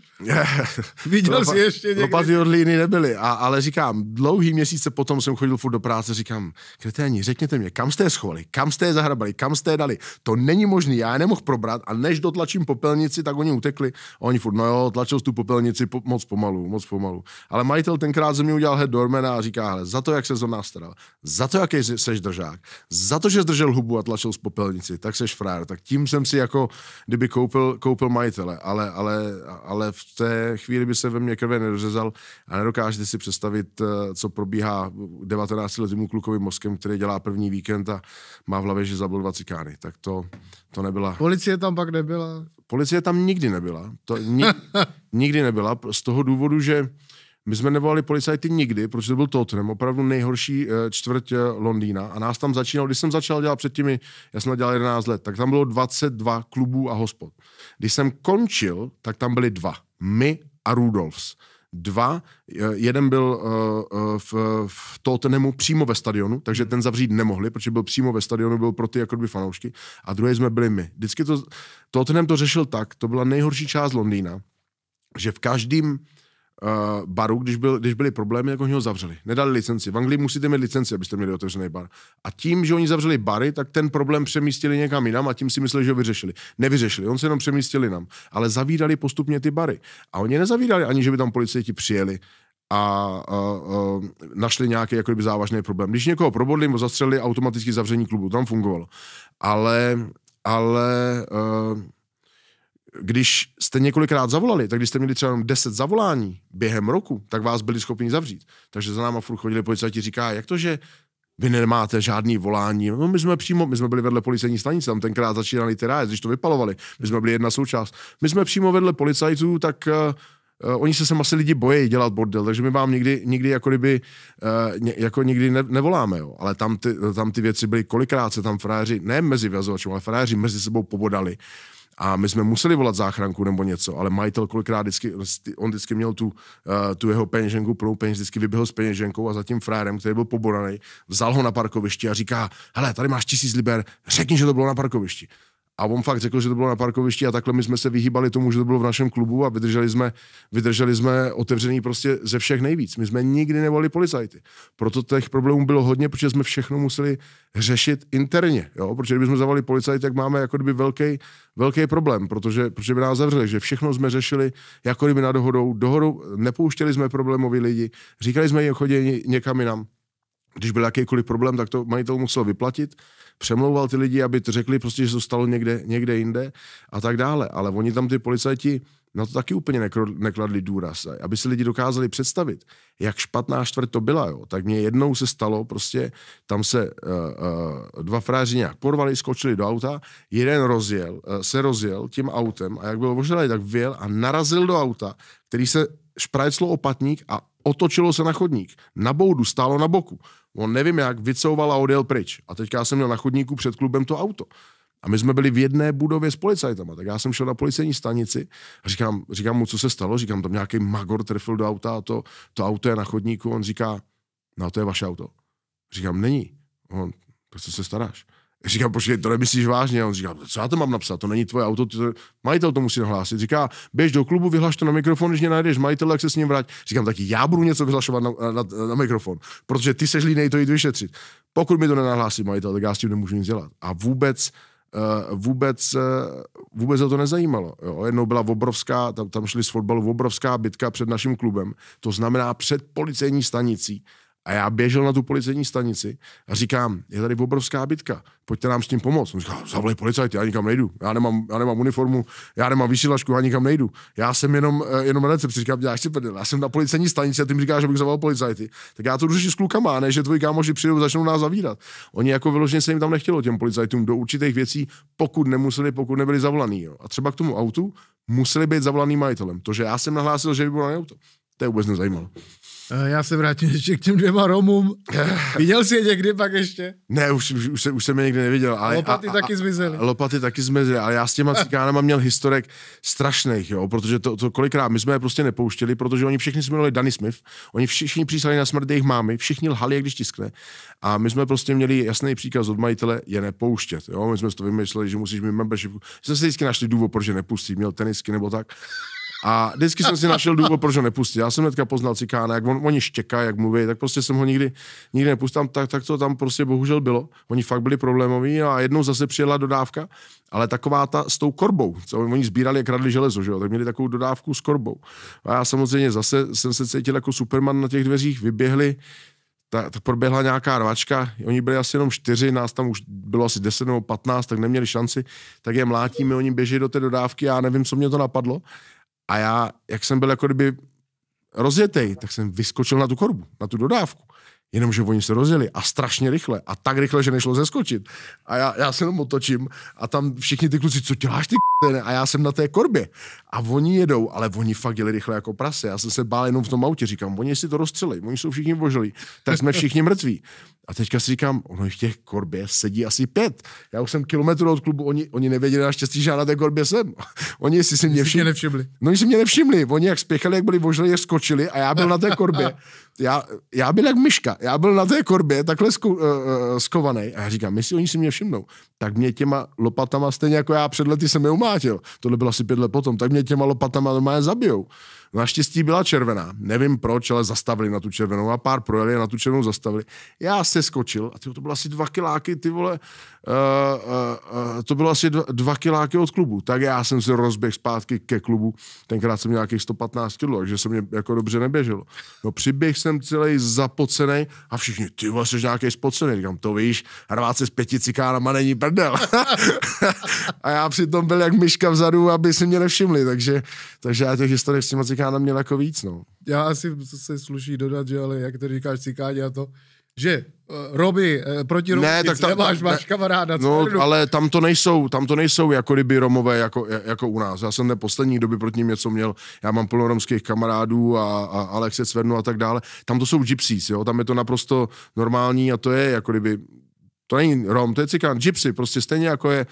Viděl jsi ještě někdy? Lopaty od hlíny nebyly, a, ale říkám, dlouhý měsíce potom jsem chodil furt do práce, říkám, kreténi, řekněte mě, kam jste je schovali, kam jste je zahrabali, kam jste je dali, to není možný, já je nemohl probrat a než dotlačím popelnici, tak oni utekli. A oni furt, no jo, tlačil tu popelnici po, moc pomalu, moc pomalu. Ale majitel tenkrát ze mě udělal head dormana a říká, hele, za to, jak se o nás staral, za to, jaký jsi držák, za to, že zdržel hubu a tlačil z popelnici, tak seš frár. Tak tím jsem si jako, kdyby koupil, koupil majitele, ale, ale, ale v té chvíli by se ve mně krve nedořezal a nedokážete si představit, eh, co probíhá 19-letým klukovým mozkem, který dělá první víkend a má v hlavě, že zabil dva cikány. Tak to, to nebyla... Policie tam pak nebyla? Policie tam nikdy nebyla. To, ni, nikdy nebyla z toho důvodu, že my jsme nevolali policajty nikdy, protože to byl Tottenham, opravdu nejhorší eh, čtvrť eh, Londýna. A nás tam začínalo, když jsem začal dělat před těmi, já jsem dělal 11 let, tak tam bylo 22 klubů a hospod. Když jsem končil, tak tam byly dva. My a Rudolfs dva. Eh, jeden byl v, v Tottenhamu přímo ve stadionu, takže ten zavřít nemohli, protože byl přímo ve stadionu, byl pro ty jako by fanoušky. A druhý jsme byli my. Vždycky to, Tottenham to řešil tak, to byla nejhorší část Londýna, že v každém uh, baru, když, byl, když byly problémy, jako ho zavřeli. Nedali licenci. V Anglii musíte mít licenci, abyste měli otevřený bar. A tím, že oni zavřeli bary, tak ten problém přemístili někam jinam a tím si mysleli, že ho vyřešili. Nevyřešili, on se jenom přemístili nám. Ale zavídali postupně ty bary. A oni nezavídali ani, že by tam policajti přijeli a, a, a našli nějaký jako závažný problém. Když někoho probodli nebo zastřelili, automaticky zavření klubu, tam fungovalo. Ale, ale uh, když jste několikrát zavolali, tak když jste měli třeba jenom 10 zavolání během roku, tak vás byli schopni zavřít. Takže za náma furt chodili policajti, říká, jak to, že vy nemáte žádný volání. No, my jsme přímo, my jsme byli vedle policejní stanice, tam tenkrát začínali ty ráje, když to vypalovali. My jsme byli jedna součást. My jsme přímo vedle policajtů, tak uh, oni se sem asi lidi bojí dělat bordel, takže my vám nikdy, nikdy jako kdyby, uh, ně, jako nikdy ne, nevoláme, jo. ale tam ty, tam ty věci byly, kolikrát se tam fráři, ne mezi vyhazovačům, ale fráři mezi sebou pobodali. A my jsme museli volat záchranku nebo něco, ale majitel kolikrát vždycky, on vždycky měl tu, eh, tu jeho peněženku, plnou peněz, vždycky vyběhl s peněženkou a za tím frérem, který byl poboraný, vzal ho na parkovišti a říká, hele, tady máš tisíc liber, řekni, že to bylo na parkovišti a on fakt řekl, že to bylo na parkovišti a takhle my jsme se vyhýbali tomu, že to bylo v našem klubu a vydrželi jsme, vydrželi jsme otevřený prostě ze všech nejvíc. My jsme nikdy nevolili policajty. Proto těch problémů bylo hodně, protože jsme všechno museli řešit interně. Jo? Protože kdybychom zavali policajty, tak máme jako kdyby velký, velký problém, protože, protože by nás zavřeli, že všechno jsme řešili jako kdyby na dohodou. dohodu nepouštěli jsme problémoví lidi, říkali jsme jim chodě někam jinam když byl jakýkoliv problém, tak to majitel musel vyplatit, přemlouval ty lidi, aby to řekli prostě, že to stalo někde, někde jinde a tak dále. Ale oni tam ty policajti na to taky úplně nekladli důraz. Aby si lidi dokázali představit, jak špatná čtvrt to byla, jo. tak mě jednou se stalo, prostě tam se uh, uh, dva fráři nějak porvali, skočili do auta, jeden rozjel, uh, se rozjel tím autem a jak byl ožralý, tak vyjel a narazil do auta, který se šprajclo opatník a otočilo se na chodník. Na boudu stálo na boku on nevím jak, vycouval a odjel pryč. A teďka já jsem měl na chodníku před klubem to auto. A my jsme byli v jedné budově s policajtama, tak já jsem šel na policejní stanici a říkám, říkám mu, co se stalo, říkám, tam nějaký magor trefil do auta a to, to auto je na chodníku, on říká, no to je vaše auto. Říkám, není. On, tak co se staráš? Říkám, počkej, to nemyslíš vážně? A on říká, co já to mám napsat, to není tvoje auto, to... majitel to musí nahlásit. Říká, běž do klubu, vyhlaš to na mikrofon, když mě najdeš majitel, jak se s ním vrať. Říkám, taky já budu něco vyhlašovat na, na, na mikrofon, protože ty se línej to jít vyšetřit. Pokud mi to nenahlásí majitel, tak já s tím nemůžu nic dělat. A vůbec, eh, vůbec, eh, vůbec to nezajímalo. Jo. Jednou byla obrovská, tam, tam šli z fotbalu obrovská bitka před naším klubem, to znamená před policejní stanicí a já běžel na tu policejní stanici a říkám, je tady obrovská bitka, pojďte nám s tím pomoct. On říká, zavolej policajty, já nikam nejdu, já nemám, já nemám uniformu, já nemám vysílačku, já nikam nejdu. Já jsem jenom, eh, jenom recepci, říkám, já ještě prdel, já jsem na policejní stanici a ty mi říkáš, že bych zavolal policajty. Tak já to řeším s klukama, ne, že tvoji kámoši přijdou, začnou nás zavírat. Oni jako vyloženě se jim tam nechtělo těm policajtům do určitých věcí, pokud nemuseli, pokud nebyli zavolaný. Jo. A třeba k tomu autu museli být zavolaný majitelem. To, že já jsem nahlásil, že by bylo na auto, to je vůbec nezajímalo. Eh, já se vrátím ještě k těm dvěma Romům. Eh. Viděl jsi je někdy pak ještě? Ne, už, už, už, se, už jsem je někdy neviděl. Ale, lopaty a, a, taky zmizely. Lopaty taky zmizely, ale já s těma eh. cikánama měl historek strašných, jo, protože to, to kolikrát, my jsme je prostě nepouštěli, protože oni všichni jsme měli Danny Smith, oni všichni přísali na smrt jejich mámy, všichni lhali, jak když tiskne. A my jsme prostě měli jasný příkaz od majitele je nepouštět, jo, my jsme to vymysleli, že musíš mít membership. jsme si vždycky našli důvod, proč je nepustí, měl tenisky nebo tak. A vždycky jsem si našel důvod, proč ho nepustit. Já jsem hnedka poznal Cikána, jak on, oni štěká, jak mluví, tak prostě jsem ho nikdy, nikdy nepustil. Tak, tak to tam prostě bohužel bylo. Oni fakt byli problémoví a jednou zase přijela dodávka, ale taková ta s tou korbou. Co oni sbírali a kradli železo, že jo? tak měli takovou dodávku s korbou. A já samozřejmě zase jsem se cítil jako Superman na těch dveřích, vyběhli, ta, ta proběhla nějaká rvačka, oni byli asi jenom čtyři, nás tam už bylo asi 10 nebo 15, tak neměli šanci, tak je mlátíme, oni běží do té dodávky, já nevím, co mě to napadlo, a já, jak jsem byl jako kdyby rozjetej, tak jsem vyskočil na tu korbu, na tu dodávku. Jenomže oni se rozjeli a strašně rychle. A tak rychle, že nešlo zeskočit. A já, já se jenom otočím a tam všichni ty kluci, co děláš ty a já jsem na té korbě. A oni jedou, ale oni fakt jeli rychle jako prase. Já jsem se bál jenom v tom autě, říkám, oni si to rozstřelí, oni jsou všichni vožilí, tak jsme všichni mrtví. A teďka si říkám, ono v těch korbě sedí asi pět. Já už jsem kilometr od klubu, oni, oni nevěděli naštěstí, že já na té korbě jsem. oni si, si mě, všim... mě nevšimli. No, oni si mě nevšimli. Oni jak spěchali, jak byli vožili, jak skočili a já byl na té korbě. Já, já byl jak myška. Já byl na té korbě, takhle sku, uh, eh, eh, skovaný. A já říkám, jestli oni si mě všimnou, tak mě těma lopatama, stejně jako já před lety jsem je umá vrátil. Tohle bylo asi pět let potom. Tak mě těma lopatama normálně zabijou. Naštěstí byla červená. Nevím proč, ale zastavili na tu červenou a pár projeli a na tu červenou zastavili. Já se skočil a tyjo, to bylo asi dva kiláky, ty vole, uh, uh, uh, to bylo asi dva, dva kiláky od klubu. Tak já jsem se rozběhl zpátky ke klubu, tenkrát jsem měl nějakých 115 kg, takže se mě jako dobře neběželo. No přiběh jsem celý zapocený a všichni, ty vole, jsi nějaký spocený. Říkám, to víš, hrvát se s pěti cikánama není prdel. a já přitom byl jak myška vzadu, aby si mě nevšimli, takže, takže já těch historiek s těma Cikána měl jako víc, no. Já asi se sluší dodat, že ale jak to říkáš Cikáně a to, že uh, eh, Roby, uh, eh, proti Romy ne, tak tam, nemáš, ne, máš kamaráda. No, celu. ale tam to nejsou, tam to nejsou jako ryby Romové jako, jako u nás. Já jsem ten poslední doby proti ním něco měl. Já mám plno romských kamarádů a, a Alexe Cvernu a tak dále. Tam to jsou gypsies, jo, tam je to naprosto normální a to je jako kdyby to není Rom, to je cikán, Gypsy, prostě stejně jako je,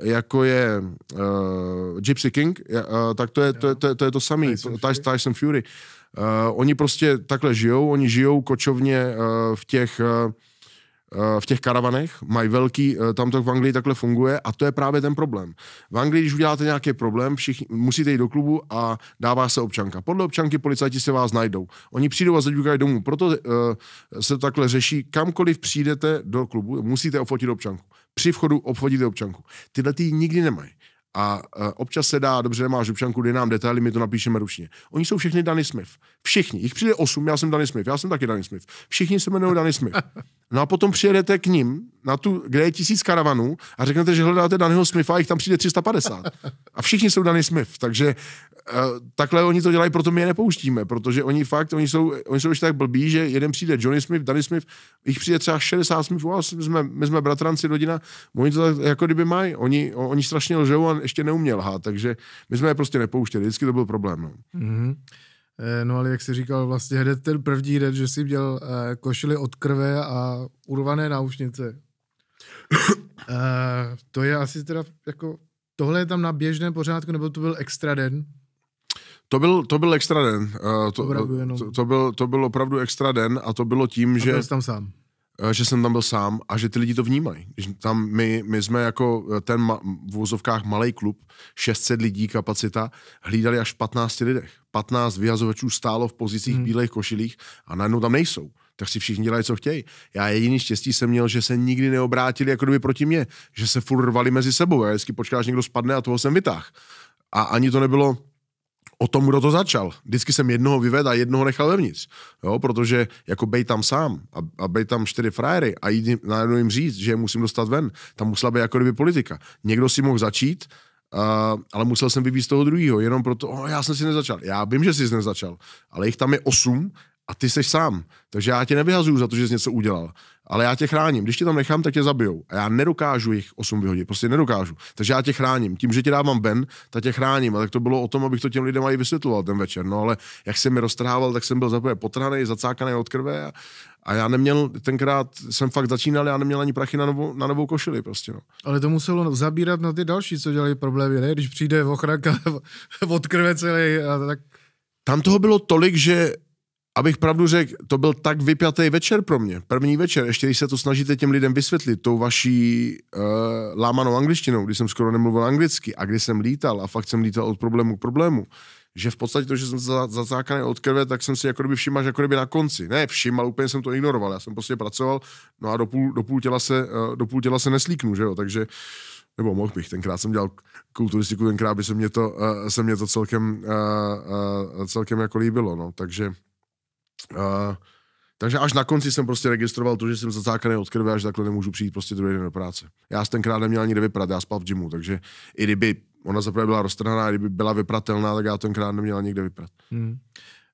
uh, jako je uh, Gypsy King, uh, tak to je, to, je, to, je, to, je to samý, Tyson, Tyson, Tyson Fury. Uh, oni prostě takhle žijou, oni žijou kočovně uh, v těch... Uh, v těch karavanech, mají velký, eh, tam to v Anglii takhle funguje a to je právě ten problém. V Anglii, když uděláte nějaký problém, všichni, musíte jít do klubu a dává se občanka. Podle občanky policajti se vás najdou. Oni přijdou a zaďukají domů. Proto uh, se to takhle řeší, kamkoliv přijdete do klubu, musíte ofotit občanku. Při vchodu obfotíte občanku. Tyhle ty nikdy nemají. A eh, občas se dá, dobře, nemáš občanku, dej nám detaily, my to napíšeme ručně. Oni jsou všechny Danny Smith. Všichni. Jich přijde osm, já jsem Danny Smith, já jsem taky Danny Smith. Všichni se jmenují Danny Smith. No a potom přijedete k ním, na tu, kde je tisíc karavanů a řeknete, že hledáte Dannyho Smitha a jich tam přijde 350. A všichni jsou Danny Smith, takže eh, takhle oni to dělají, proto my je nepouštíme, protože oni fakt, oni jsou, oni jsou ještě tak blbí, že jeden přijde Johnny Smith, Danny Smith, jich přijde třeba 60 Smithů, my jsme, my jsme bratranci, rodina, oni to tak, jako kdyby mají, oni, oni strašně lžou a ještě neuměl lhát, takže my jsme je prostě nepouštěli, vždycky to byl problém. No. Mm-hmm. Eh, no ale jak jsi říkal, vlastně hned ten první den, že jsi měl eh, košily od krve a urvané náušnice. Eh, to je asi teda jako, tohle je tam na běžném pořádku, nebo to byl extra den? To byl, to byl extra den. to, to, to, byl, to byl opravdu extra den a to bylo tím, a že... jsem tam sám. Eh, že jsem tam byl sám a že ty lidi to vnímají. Tam my, my jsme jako eh, ten ma, v úzovkách malý klub, 600 lidí kapacita, hlídali až 15 lidech. 15 vyhazovačů stálo v pozicích hmm. bílých košilích a najednou tam nejsou tak si všichni dělají, co chtějí. Já jediný štěstí jsem měl, že se nikdy neobrátili jako kdyby proti mě, že se furt rvali mezi sebou. Já vždycky počkáš, někdo spadne a toho jsem vytáh. A ani to nebylo, o tom, kdo to začal. Vždycky jsem jednoho vyvedl a jednoho nechal vevnitř. Jo, protože jako bej tam sám a, a bej tam čtyři frajery a jít najednou jim říct, že je musím dostat ven. Tam musela být jako kdyby politika. Někdo si mohl začít, Uh, ale musel jsem vyvíjet toho druhého, jenom proto, oh, já jsem si nezačal. Já vím, že jsi nezačal, ale jich tam je osm a ty jsi sám. Takže já tě nevyhazuju za to, že jsi něco udělal ale já tě chráním. Když tě tam nechám, tak tě zabijou. A já nedokážu jich 8 vyhodit, prostě nedokážu. Takže já tě chráním. Tím, že tě dávám ven, tak tě chráním. A tak to bylo o tom, abych to těm lidem i vysvětloval ten večer. No ale jak jsem mi roztrhával, tak jsem byl zaprvé potrhaný, zacákaný od krve a, a já neměl, tenkrát jsem fakt začínal, já neměl ani prachy na novou, na novou košili prostě, no. Ale to muselo zabírat na ty další, co dělají problémy, ne? Když přijde ochranka od krve celý a tak... Tam toho bylo tolik, že abych pravdu řekl, to byl tak vypjatý večer pro mě. První večer, ještě když se to snažíte těm lidem vysvětlit, tou vaší uh, lámanou angličtinou, kdy jsem skoro nemluvil anglicky a kdy jsem lítal a fakt jsem lítal od problému k problému, že v podstatě to, že jsem zacákaný od krve, tak jsem si jako kdyby všiml, že jako kdyby na konci. Ne všiml, úplně jsem to ignoroval, já jsem prostě pracoval, no a do půl, do půl, těla, se, eh, do půl těla se neslíknu, že jo, takže nebo mohl bych, tenkrát jsem dělal kulturistiku, tenkrát by se mě to, uh, se mě to celkem, uh, uh, celkem jako líbilo, no, takže Uh, takže až na konci jsem prostě registroval to, že jsem zacákaný od krve a že takhle nemůžu přijít prostě druhý den do práce. Já jsem tenkrát neměl ani kde vyprat, já spal v gymu, takže i kdyby ona zaprvé byla roztrhaná, kdyby byla vypratelná, tak já tenkrát neměl ani kde vyprat. Hmm.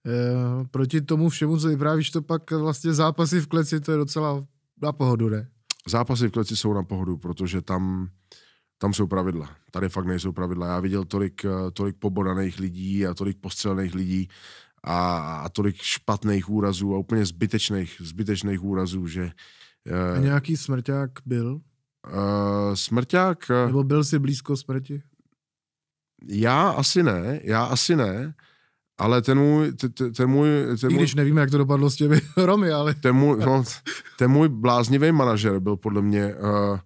E, proti tomu všemu, co vyprávíš, to pak vlastně zápasy v kleci, to je docela na pohodu, ne? Zápasy v kleci jsou na pohodu, protože tam, tam jsou pravidla. Tady fakt nejsou pravidla. Já viděl tolik, eh, tolik pobodaných lidí a tolik postřelených lidí, a, a tolik špatných úrazů a úplně zbytečných, zbytečných úrazů, že... Uh, a eh, nějaký smrťák byl? Uh, smrťák... Eh, Nebo byl jsi blízko smrti? Já asi ne, já asi ne, ale ten můj... Ten, ten můj ten I když můj, nevíme, jak to dopadlo s těmi Romy, ale... Ten můj, no, ten můj bláznivý manažer byl podle mě... Uh,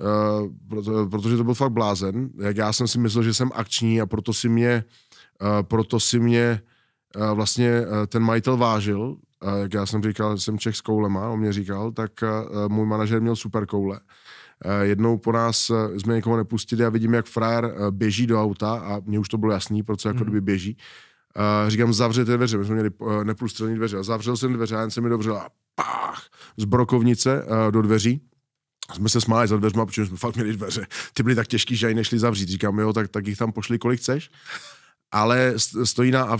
Uh, proto, protože to byl fakt blázen. Jak já jsem si myslel, že jsem akční a proto si mě, uh, proto si mě vlastně eh, ten majitel vážil, jak já jsem říkal, jsem Čech s koulema, on mě říkal, tak eh, můj manažer měl super koule. Eh, jednou po nás jsme někoho nepustili a vidím, jak frajer běží do auta a mně už to bylo jasný, proč jako mhm. kdyby běží. Říkám, zavřete dveře, my jsme měli neprůstřelné dveře. A zavřel jsem dveře a jen se mi dobře a pách, z brokovnice do dveří jsme se smáli za dveřma, protože jsme fakt měli dveře. Ty byly tak těžký, že ani nešli zavřít. Říkám, jo, tak, tak jich tam pošli, kolik chceš ale stojí na, a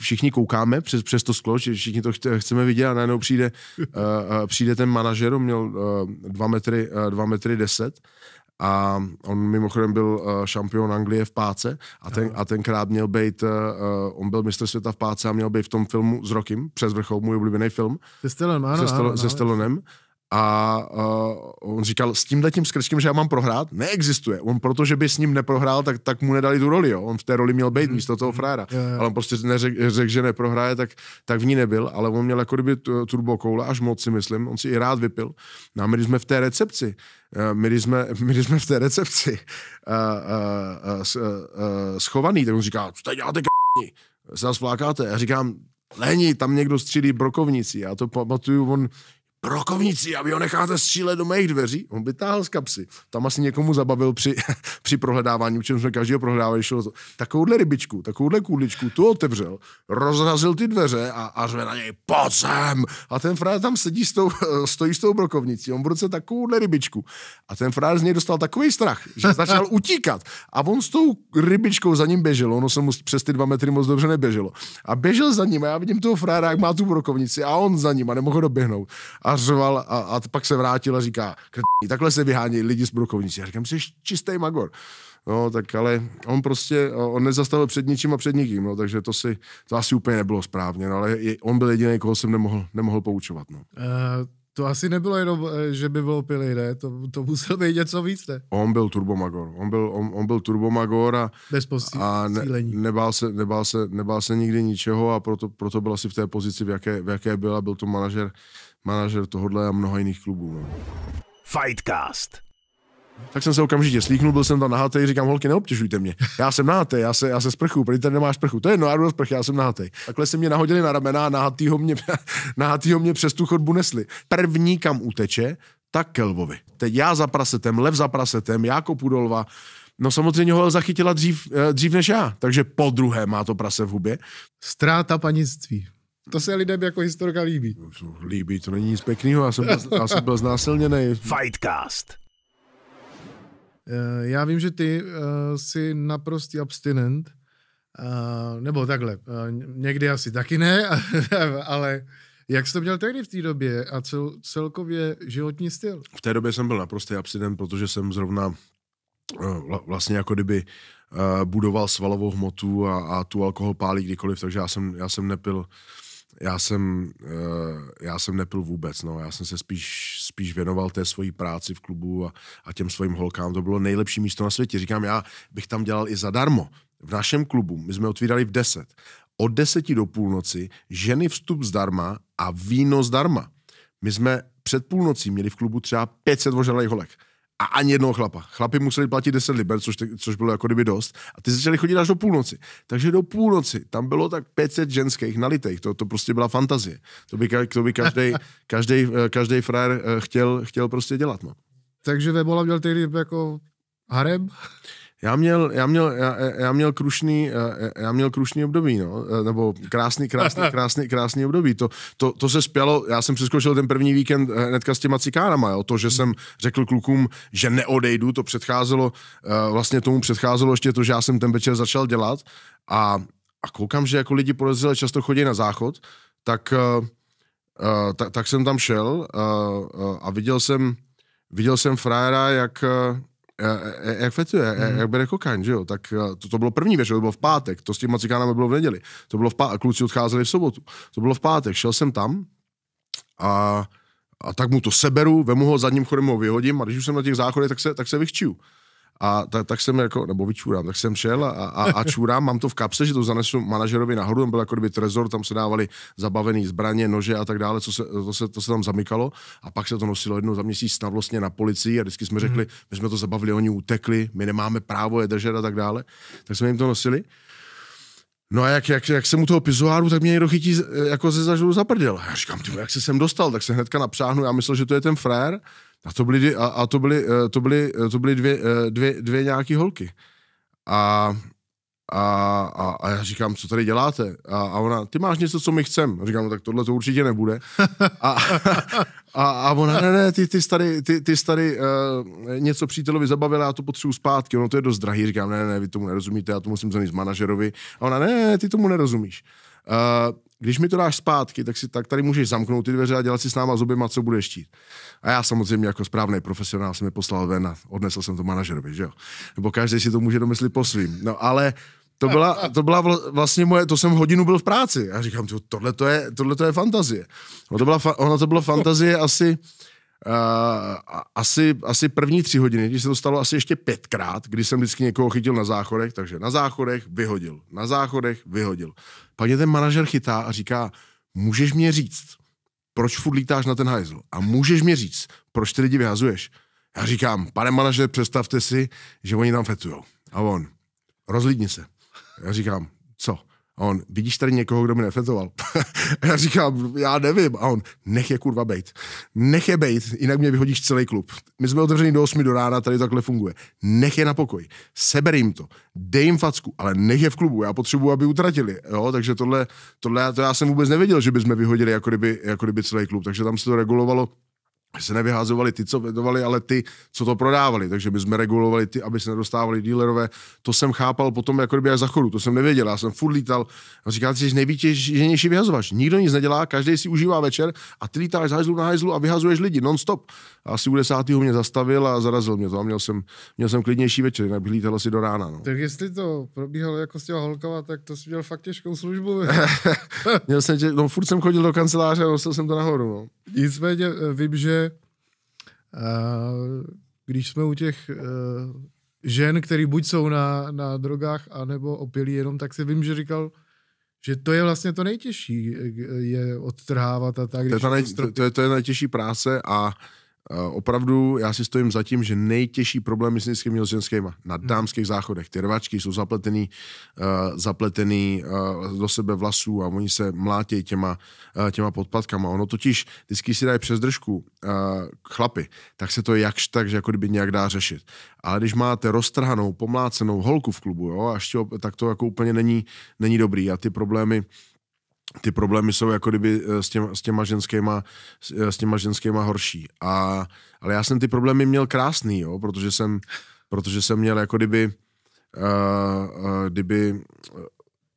všichni koukáme přes, přes to sklo, že všichni to chceme vidět a najednou přijde, uh, přijde ten manažer, on měl uh, eh, 2 metry, uh, 2 metry 10 a on mimochodem byl šampion Anglie v páce a, ten, a tenkrát měl být, uh, on byl mistr světa v páce a měl být v tom filmu s Rokim, přes vrchol, můj oblíbený film. Se Stallonem, ano, se, ano, se Stallonem. Ano a uh, on říkal, s tímhle tím skrčkem, že já mám prohrát, neexistuje. On, protože by s ním neprohrál, tak, tak mu nedali tu roli, jo. On v té roli měl být mm. místo toho frára. Yeah, yeah. Ale on prostě neřekl, řek, že neprohraje, tak, tak v ní nebyl, ale on měl jako kdyby turbo koule, až moc si myslím. On si i rád vypil. No a my, když jsme v té recepci, eh, my když jsme, my, když jsme v té recepci uh, uh, uh, uh, schovaný, tak on říká, co tady děláte, k***ni? Se nás vlákáte. Já říkám, lení, tam někdo střílí brokovnici. Já to pamatuju, on Rokovníci, a vy ho necháte střílet do mých dveří? On by táhl z kapsy. Tam asi někomu zabavil při, při prohledávání, čem jsme každého prohledávali. Šel to. Takovouhle rybičku, takovouhle kůličku, tu otevřel, rozrazil ty dveře a, a řve na něj, pocem! A ten fráz tam sedí s tou, stojí s tou brokovnicí, on v ruce takovouhle rybičku. A ten fráz z něj dostal takový strach, že začal utíkat. A on s tou rybičkou za ním běžel, ono se mu přes ty dva metry moc dobře neběželo. A běžel za ním a já vidím toho frára, jak má tu brokovnici a on za ním a nemohl doběhnout. A a řval a, a pak se vrátil a říká, takhle se vyhání lidi z brokovnice. Já říkám, jsi čistý magor. No, tak ale on prostě, on nezastavil před ničím a před nikým, no, takže to si, to asi úplně nebylo správně, no, ale je, on byl jediný, koho jsem nemohl, nemohl poučovat, no. Uh... To asi nebylo jenom, eh, že by bylo pilý, ne? To, to musel být něco víc, ne? On byl turbomagor. On byl, on, on byl turbomagor a, Bez postí, a ne, nebál, se, nebál, se, nebál se nikdy ničeho a proto, proto byl asi v té pozici, v jaké, v jaké byl a byl to manažer manažer tohohle a mnoha jiných klubů. No. Fightcast. Tak jsem se okamžitě slíknul, byl jsem tam nahatej, říkám, holky, neobtěžujte mě. Já jsem nahatej, já se, já se sprchu, protože tady nemáš sprchu. To je jedno, já jdu sprchy, já jsem nahatej. Takhle se mě nahodili na ramena a nahatýho mě, nahatýho mě přes tu chodbu nesli. První, kam uteče, tak ke Lvovi. Teď já za prasetem, Lev za prasetem, já kopu do lva. No samozřejmě ho zachytila dřív, eh, dřív než já, takže po druhé má to prase v hubě. Stráta panictví. To se lidem jako historka líbí. Líbí, to není nic pěkného, já jsem já jsem byl znásilněný. Fightcast. Eh, já vím, že ty eh, jsi naprostý abstinent, eh, nebo takhle, někdy asi taky ne, ale jak jsi to měl tehdy v té době a cel, celkově životní styl? V té době jsem byl naprostý abstinent, protože jsem zrovna vlastně jako kdyby budoval svalovou hmotu a, a tu alkohol pálí kdykoliv, takže já jsem, já jsem nepil já jsem, eh, já jsem nepil vůbec, no. já jsem se spíš, spíš věnoval té svoji práci v klubu a, a těm svým holkám, to bylo nejlepší místo na světě. Říkám, já bych tam dělal i zadarmo. V našem klubu, my jsme otvírali v 10. Od 10 do půlnoci ženy vstup zdarma a víno zdarma. My jsme před půlnocí měli v klubu třeba 500 ožralých holek a ani jednoho chlapa. Chlapi museli platit 10 liber, což, te, což bylo jako kdyby dost. A ty začali chodit až do půlnoci. Takže do půlnoci tam bylo tak 500 ženských nalitých. To, to prostě byla fantazie. To by, to by každý, každý, eh, každý frajer eh, chtěl, chtěl prostě dělat. No. Takže Vebola měl tehdy jako harem? Já měl, já měl, já, já měl krušný, já měl krušný období, no, eh, nebo krásný, krásný, krásný, krásný období. To, to, to se spělo, já jsem přeskočil ten první víkend eh, hnedka s těma cikárama, jo, to, že jsem řekl klukům, že neodejdu, to předcházelo, eh, vlastně tomu předcházelo ještě to, že já jsem ten večer začal dělat a, a koukám, že jako lidi podezřeli často chodí na záchod, tak, tak, tak jsem tam šel a viděl jsem, viděl jsem frajera, jak E, e, jak fetuje, e, hmm. jak bere kokain, že jo? Tak to, to bylo první večer, to bylo v pátek, to s tím macikánama bylo v neděli, to bylo v pátek, kluci odcházeli v sobotu, to bylo v pátek, šel jsem tam a, a tak mu to seberu, vemu ho zadním chodem ho vyhodím a když už jsem na těch záchodech, tak se, tak se vychčiju. A tak, tak jsem jako, nebo vyčůrám, tak jsem šel a, a, a čůrám, mám to v kapse, že to zanesu manažerovi nahoru, tam byl jako kdyby trezor, tam se dávali zabavený zbraně, nože a tak dále, co se, to, se, to se tam zamykalo a pak se to nosilo jednou za měsíc na vlastně na policii a vždycky jsme hmm. řekli, my jsme to zabavili, oni utekli, my nemáme právo je držet a tak dále, tak jsme jim to nosili. No a jak, jak, jak jsem u toho pizuáru, tak mě někdo chytí jako ze zažlu za prděl. Já říkám, ty, jak se sem dostal, tak se hnedka napřáhnu, já myslel, že to je ten frér, a to byly, a, a to byly, eh, to byly, eh, to byly dvě, eh, dvě, dvě nějaký holky. A, a, a, a já říkám, co tady děláte? A, a ona, ty máš něco, co my chcem. A říkám, no tak tohle to určitě nebude. A, a, a ona, ne, ne, ty, ty jsi tady, ty, ty jsi tady uh, něco přítelovi zabavila, já to potřebuji zpátky, ono to je dost drahý. Říkám, ne, ne, vy tomu nerozumíte, já to musím zanít manažerovi. A ona, ne, ne, ty tomu nerozumíš. Uh, když mi to dáš zpátky, tak si tak tady můžeš zamknout ty dveře a dělat si s náma zuby, co budeš chtít. A já samozřejmě jako správný profesionál jsem je poslal ven a odnesl jsem to manažerovi, že jo. Nebo každý si to může domyslit po svým. No ale to byla, to byla vlastně moje, to jsem hodinu byl v práci. A říkám, tohle to je, tohle to je fantazie. No, ono to byla, ona to byla fantazie asi, Uh, asi, asi první tři hodiny, když se to stalo asi ještě pětkrát, kdy jsem vždycky někoho chytil na záchodech, takže na záchodech vyhodil, na záchodech vyhodil. Pak mě ten manažer chytá a říká, můžeš mě říct, proč furt lítáš na ten hajzl? A můžeš mě říct, proč ty lidi vyhazuješ? Já říkám, pane manažer, představte si, že oni tam fetujou. A on, rozlídni se. Já říkám, co? A on, vidíš tady někoho, kdo mi nefetoval? a já říkám, já nevím. A on, nech je kurva bejt. Nech je bejt, jinak mě vyhodíš celý klub. My jsme otevřeni do 8 do rána, tady takhle funguje. Nech je na pokoj. Seber jim to. Dej jim facku, ale nech je v klubu. Já potřebuji, aby utratili. Jo? Takže tohle, tohle to já jsem vůbec nevěděl, že bychom vyhodili jako kdyby, jako kdyby celý klub. Takže tam se to regulovalo se nevyházovali ty, co vedovali, ale ty, co to prodávali. Takže my jsme regulovali ty, aby se nedostávali dílerové. To jsem chápal potom jako kdyby až za chodu, to jsem nevěděl. Já jsem furt lítal. A říkal, že jsi nejvytěženější vyhazovač. Nikdo nic nedělá, každý si užívá večer a ty lítáš z hajzlu na hajzlu a vyhazuješ lidi non-stop. A asi u desátého mě zastavil a zarazil mě to a měl jsem, měl jsem klidnější večer, jinak bych lítal asi do rána. No. Tak jestli to probíhalo jako s těma holkama, tak to si měl fakt těžkou službu. měl jsem, tě, no, furt jsem chodil do kanceláře a dostal jsem to nahoru. No. Nicméně eh, vím, že když jsme u těch eh, žen, který buď jsou na, na drogách, anebo opilí jenom, tak si vím, že říkal, že to je vlastně to nejtěžší, eh, je odtrhávat a tak. To je, ta nej, to, je, to je nejtěžší práce a Eh, opravdu já si stojím za tím, že nejtěžší problém myslícky měl s ženskými na hmm. dámských záchodech. Ty rvačky jsou zapletený, uh, zapletený uh, do sebe vlasů a oni se mlátějí těma, uh, těma podpadkama. Ono totiž, vždycky si dají přes držku uh, chlapy, tak se to jakž tak, že jako kdyby nějak dá řešit. Ale když máte roztrhanou, pomlácenou holku v klubu, jo, až těho, tak to jako úplně není, není dobrý a ty problémy uh, ty problémy jsou jako kdyby eh, s těma, s těma, ženskýma, eh, s těma ženskýma horší. A, ale já jsem ty problémy měl krásný, jo, protože jsem, protože jsem měl jako kdyby, uh, uh, kdyby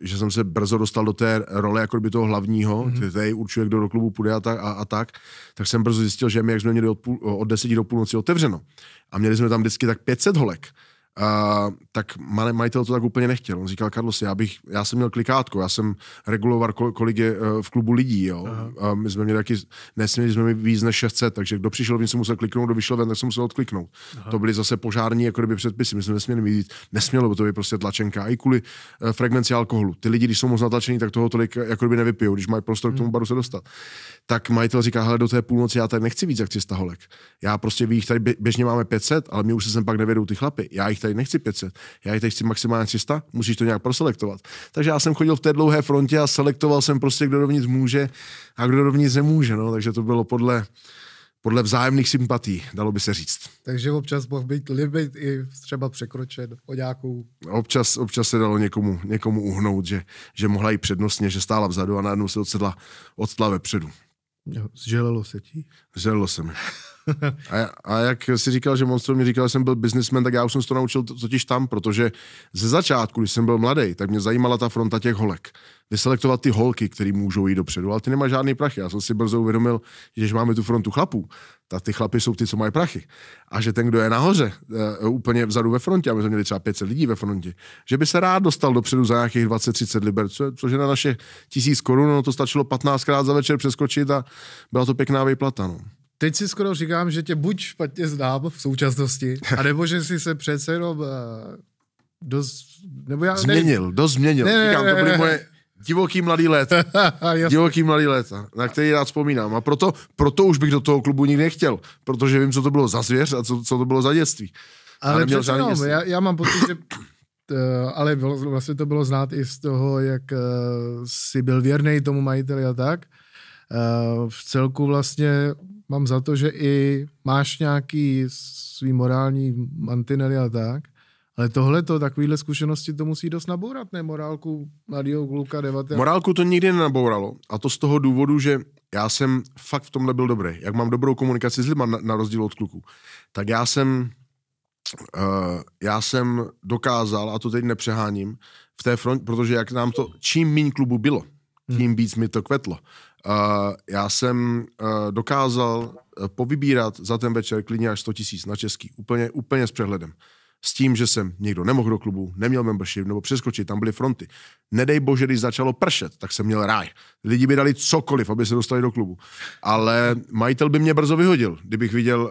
že jsem se brzo dostal do té role jako by toho hlavního, mm-hmm. který určuje, kdo do klubu půjde a tak, a, a tak, tak jsem brzo zjistil, že my, jak jsme měli od, půl, od 10 do půlnoci otevřeno a měli jsme tam vždycky tak 500 holek, a, tak majitel to tak úplně nechtěl. On říkal, Carlos, já, bych, já jsem měl klikátko, já jsem reguloval, kolik je eh, v klubu lidí. Jo. A my jsme měli taky, nesměli jsme mi víc než 600, takže kdo přišel vím, se musel kliknout, kdo vyšel ven, tak jsem musel odkliknout. Aha. To byly zase požární jako kdyby předpisy, my jsme nesměli mít Nesmělo, bo to by prostě tlačenka. I kvůli uh, frekvenci alkoholu. Ty lidi, když jsou moc natlačení, tak toho tolik eh, jako kdyby nevypijou, když mají prostor hmm. k tomu hmm. baru se dostat. Tak majitel říká, hele, do té půlnoci já tady nechci víc jak 300 holek. Já prostě vím, tady běžně máme 500, ale mě už se sem pak nevedou ty chlapy. Já jich tady nechci 500, já jich tady chci maximálně 300, musíš to nějak proselektovat. Takže já jsem chodil v té dlouhé frontě a selektoval jsem prostě, kdo dovnitř může a kdo dovnitř nemůže. No. Takže to bylo podle, podle vzájemných sympatí, dalo by se říct. Takže občas mohl být limit i třeba překročen o nějakou... Občas, občas se dalo někomu, někomu uhnout, že, že mohla jít přednostně, že stála vzadu a najednou se odsedla, odstla vepředu zželelo se ti? Zželelo se mi. A, a jak si říkal, že Monstrum mi říkal, že jsem byl businessman, tak já už jsem to naučil totiž tam, protože ze začátku, když jsem byl mladý, tak mě zajímala ta fronta těch holek. Vyselektovat ty holky, které můžou jít dopředu, ale ty nemá žádný prachy. Já jsem si brzo uvědomil, že když máme tu frontu chlapů, ta, ty chlapy jsou ty, co mají prachy. A že ten, kdo je nahoře, uh, úplně vzadu ve frontě, a my jsme měli třeba 500 lidí ve frontě, že by se rád dostal dopředu za nějakých 20-30 liber, co, což je na naše tisíc korun, no to stačilo 15krát za večer přeskočit a byla to pěkná vyplata. No. Teď si skoro říkám, že tě buď špatně znám v současnosti, anebo že jsi se přece jenom uh, dost... Nebo já, změnil, ne, dost změnil. Ne, ne, říkám, to byly moje Divoký mladý let. Divoký mladý let, na který rád vzpomínám. A proto, proto už bych do toho klubu nikdy nechtěl, protože vím, co to bylo za zvěř a co, co to bylo za dětství. Ale přece no, já, já mám pocit, že ale vlastně to bylo znát i z toho, jak eh, si byl věrný tomu majiteli a tak. Eh, v celku vlastně mám za to, že i máš nějaký svý morální mantinely a tak, ale tohle to, takovýhle zkušenosti to musí dost nabourat, ne? Morálku mladého kluka 19. Morálku to nikdy nenabouralo. A to z toho důvodu, že já jsem fakt v tomhle byl dobrý. Jak mám dobrou komunikaci s lidmi na, na rozdíl od kluků, tak já jsem Uh, já jsem dokázal, a to teď nepřeháním, v té front, protože jak nám to, čím míň klubu bylo, hmm. tím víc mi to kvetlo. Uh, já jsem uh, dokázal povybírat za ten večer klidně až 100 tisíc na český, úplně, úplně s přehledem s tím, že jsem někdo nemohl do klubu, neměl membership nebo přeskočit, tam byly fronty. Nedej bože, když začalo pršet, tak jsem měl ráj. Lidi by dali cokoliv, aby se dostali do klubu. Ale majitel by mě brzo vyhodil, kdybych viděl,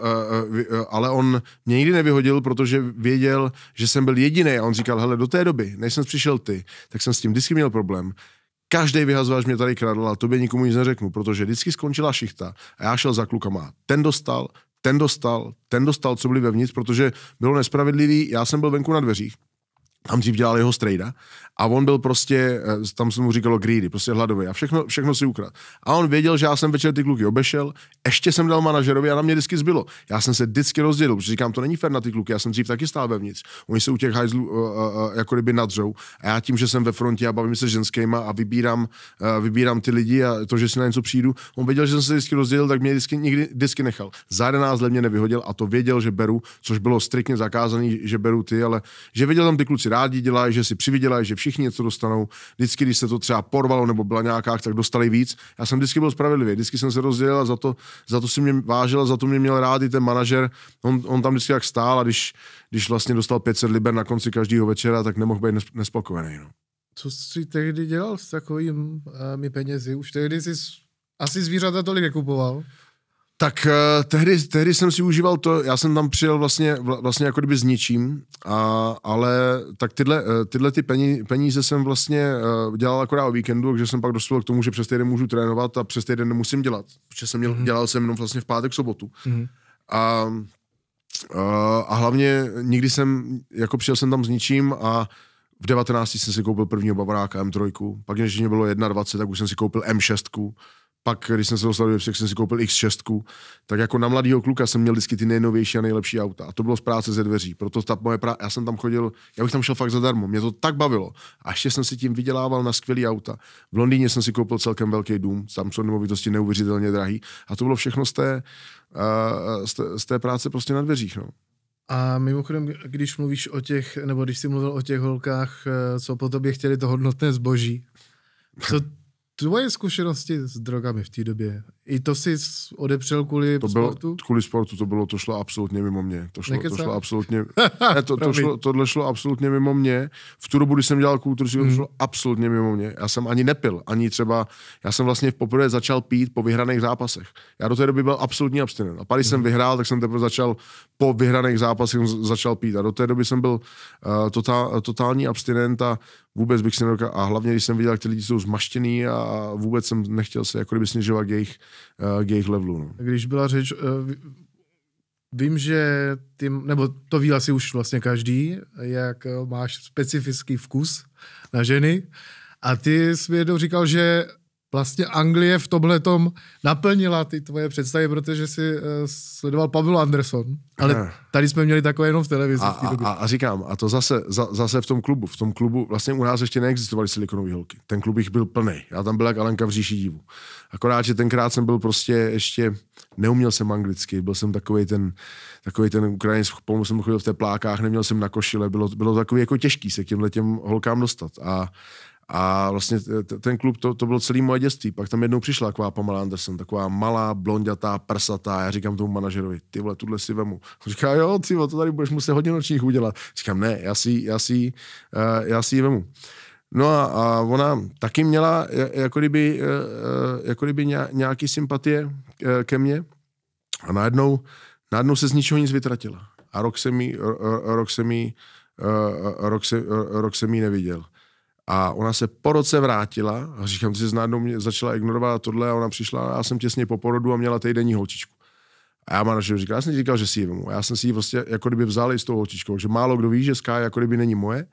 uh, uh, uh, ale on mě nikdy nevyhodil, protože věděl, že jsem byl jediný a on říkal, hele, do té doby, než jsem přišel ty, tak jsem s tím vždycky měl problém každý vyhazovač mě tady kradl, ale by nikomu nic neřeknu, protože vždycky skončila šichta a já šel za klukama. Ten dostal, ten dostal, ten dostal, co byli vevnitř, protože bylo nespravedlivý, já jsem byl venku na dveřích, tam dřív dělal jeho strejda a on byl prostě, eh, tam se mu říkalo greedy, prostě hladový a všechno, všechno si ukradl. A on věděl, že já jsem večer ty kluky obešel, ještě jsem dal manažerovi a na mě vždycky zbylo. Já jsem se vždycky rozdělil, protože říkám, to není fér na ty kluky, já jsem dřív taky stál vevnitř. Oni se u těch hajzlů uh, uh, uh, jako kdyby nadřou a já tím, že jsem ve frontě a bavím se ženskýma a vybírám, uh, vybírám ty lidi a to, že si na něco přijdu, on věděl, že jsem se vždycky rozdělil, tak mě vždycky, nikdy, vždycky nechal. Za 11 let mě nevyhodil a to věděl, že beru, což bylo striktně zakázané, že beru ty, ale že věděl tam ty kluci rádi dělají, že si přivydělají, že všichni něco dostanou. Vždycky, když se to třeba porvalo nebo byla nějaká, tak dostali víc. Já jsem vždycky byl spravedlivý, vždycky jsem se rozdělil a za to, za to si mě vážil za to mě měl rád i ten manažer. On, on tam vždycky jak stál a když, když vlastně dostal 500 liber na konci každého večera, tak nemohl být nespokojený. No. Co jsi tehdy dělal s takovými eh, uh, penězi? Už tehdy jsi asi zvířata tolik nekupoval tak uh, tehdy, tehdy jsem si užíval to, já jsem tam přijel vlastně, vlastně jako kdyby s ničím, a, ale tak tyhle, eh, tyhle ty peníze, jsem vlastně uh, dělal akorát o víkendu, takže jsem pak dospěl k tomu, že přes týden můžu trénovat a přes týden nemusím dělat, protože jsem měl, mm-hmm. dělal jsem jenom vlastně v pátek, sobotu. Mm-hmm. A, uh, a hlavně nikdy jsem, jako přijel jsem tam s ničím a v 19 jsem si koupil prvního Bavaráka M3, pak když mě bylo 21, tak už jsem si koupil M6, pak, když jsem se dostal do UFC, jsem si koupil X6, tak jako na mladýho kluka jsem měl vždycky ty nejnovější a nejlepší auta. A to bylo z práce ze dveří. Proto ta moje práce, já jsem tam chodil, já bych tam šel fakt zadarmo. Mě to tak bavilo. A ještě jsem si tím vydělával na skvělý auta. V Londýně jsem si koupil celkem velký dům, tam jsou nemovitosti neuvěřitelně drahý. A to bylo všechno z té, uh, z té, z té práce prostě na dveřích. No. A mimochodem, když mluvíš o těch, nebo když jsi mluvil o těch holkách, eh, co po tobě chtěli to hodnotné zboží, co, tvoje zkušenosti s drogami v té době, i to jsi odepřel kvůli to bylo, sportu? Kvůli sportu to bylo, to šlo absolutně mimo mě. To šlo, to šlo absolutně, ne, to, to šlo, tohle šlo absolutně mimo mě. V tu dobu, kdy jsem dělal kulturu, to mhm. šlo absolutně mimo mě. Já jsem ani nepil, ani třeba, já jsem vlastně poprvé začal pít po vyhraných zápasech. Já do té doby byl absolutní abstinent. A pak, když hmm. jsem mhm. vyhrál, tak jsem teprve začal po vyhraných zápasech začal pít. A do té doby jsem byl uh, totál, totální abstinent a vůbec bych si nedokázal, a hlavně když jsem viděl, jak ty lidi jsou zmaštěný a vůbec jsem nechtěl se jako kdyby snižovat k jejich, eh, k jejich levelu. No. Když byla řeč, eh, vím, že ty, nebo to ví asi už vlastně každý, jak eh, máš specifický vkus na ženy a ty jsi mi jednou říkal, že vlastně Anglie v tomhle tom naplnila ty tvoje představy, protože si eh, sledoval Pavel Anderson, ale eh. tady jsme měli takové jenom v televizi. A, v době. A, a říkám, a to zase, za, zase v tom klubu. V tom klubu vlastně u nás ještě neexistovaly silikonové holky. Ten klub jich byl plný. Já tam byl jak Alenka v říši divu. Akorát, že tenkrát jsem byl prostě ještě, neuměl jsem anglicky, byl jsem takový ten, takový ten ukrajinský, pomalu jsem chodil v teplákách, neměl jsem na košile, bylo, bylo takový jako těžký se k těmhle těm holkám dostat. A a vlastně ten klub, to, to bylo celý moje dětství. Pak tam jednou přišla taková Pamela Anderson, taková malá, blondětá, prsatá. Já říkám tomu manažerovi, ty vole, tuhle si vemu. On říká, jo, ty vole, to tady budeš muset hodně nočních udělat. Říkám, ne, já si, já si, eh, já si ji vemu. No a, a ona taky měla jako kdyby, eh, eh, jako kdyby nějaký sympatie ke mně a najednou, najednou se z ničeho nic vytratila. A rok jsem mi rok jsem mi rok se rok se mi neviděl. A ona se po roce vrátila a říkám že se mě začala ignorovat tohle a ona přišla a já jsem těsně po porodu a měla týdenní holčičku. A já manažer říkal, já jsem říkal, že si ji vemu. Já jsem si ji prostě jako kdyby vzal i s tou holčičkou, že málo kdo ví, že Sky jako kdyby není moje.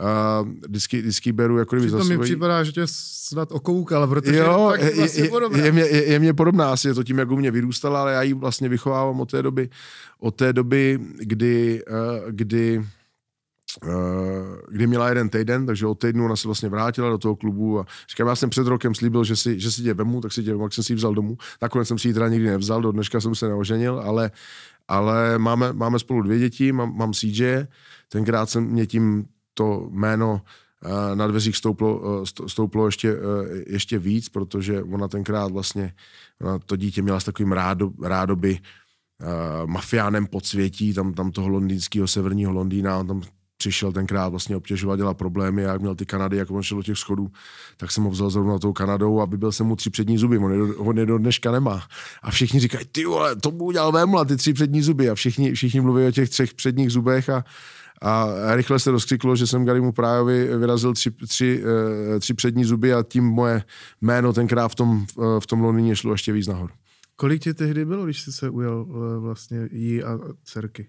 Uh, vždycky, vždycky beru jako kdyby Přitom za mi připadá, že tě snad okoukal, protože jo, je, je, vlastně Je, je, je, je, mě podobná, asi je to tím, jak u mě vyrůstala, ale já ji vlastně vychovávám od té doby, od té doby eh, kdy, uh, kdy Eh, kdy měla jeden týden, takže od týdnu ona se vlastně vrátila do toho klubu a říkám, já jsem před rokem slíbil, že si, že si tě vemu, tak si tě vemu, jak jsem si ji vzal domů. Nakonec jsem si ji teda nikdy nevzal, do dneška jsem se neoženil, ale, ale máme, máme spolu dvě děti, mám, mám CJ, tenkrát jsem mě tím to jméno eh, na dveřích stouplo, eh, stouplo ještě, ještě víc, protože ona tenkrát vlastně, ona to dítě měla s takovým rádo, rádoby, uh, mafiánem světí, tam, tam toho londýnského severního Londýna, on tam přišel tenkrát vlastně obtěžovat, dělat problémy, jak měl ty Kanady, jak on šel do těch schodů, tak jsem ho vzal zrovna tou Kanadou a byl jsem mu tři přední zuby, on je, do, on je do dneška nemá. A všichni říkají, ty vole, to mu udělal Vémla, ty tři přední zuby a všichni, všichni mluví o těch třech předních zubech a, a rychle se rozkřiklo, že jsem Garimu Prájovi vyrazil tři, tři, eh, tři přední zuby a tím moje jméno tenkrát v tom, eh, v tom Londýně šlo ještě víc nahoru. Kolik tě tehdy bylo, když jsi se ujel eh, vlastně jí a dcerky?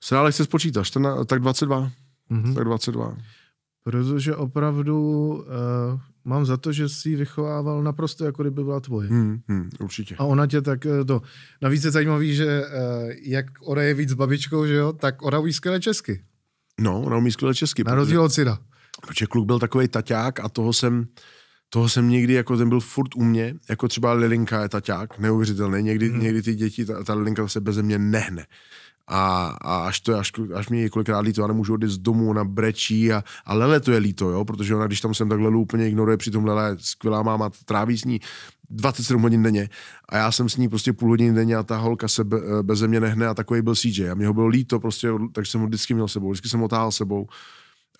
se ale chce spočítat, tak 22. Mm-hmm. Tak 22. Protože opravdu uh, mám za to, že jsi vychovával naprosto, jako kdyby byla tvoje. Mm, mm, určitě. A ona tě tak eh, to... Navíc je zajímavý, že uh, jak Ora je víc babičkou, že jo, tak Ora umí skvěle česky. No, ona umí skvěle česky. Na rozdíl od syna. Protože kluk byl takový taťák a toho jsem, toho jsem někdy, jako ten byl furt u mě, jako třeba Lilinka je taťák, neuvěřitelný, někdy, mm. někdy ty děti, ta, ta Lilinka se beze mě nehne a, a až, to, až, až mě několikrát líto, já nemůžu odejít z domu, ona brečí a, a Lele to je líto, jo, protože ona, když tam jsem takhle úplně ignoruje, přitom Lele skvělá máma, tráví s ní 27 hodin denně a já jsem s ní prostě půl hodiny denně a ta holka se be, e, beze mě nehne a takový byl CJ a mě ho bylo líto prostě, takže jsem ho vždycky měl sebou, vždycky jsem ho táhl sebou.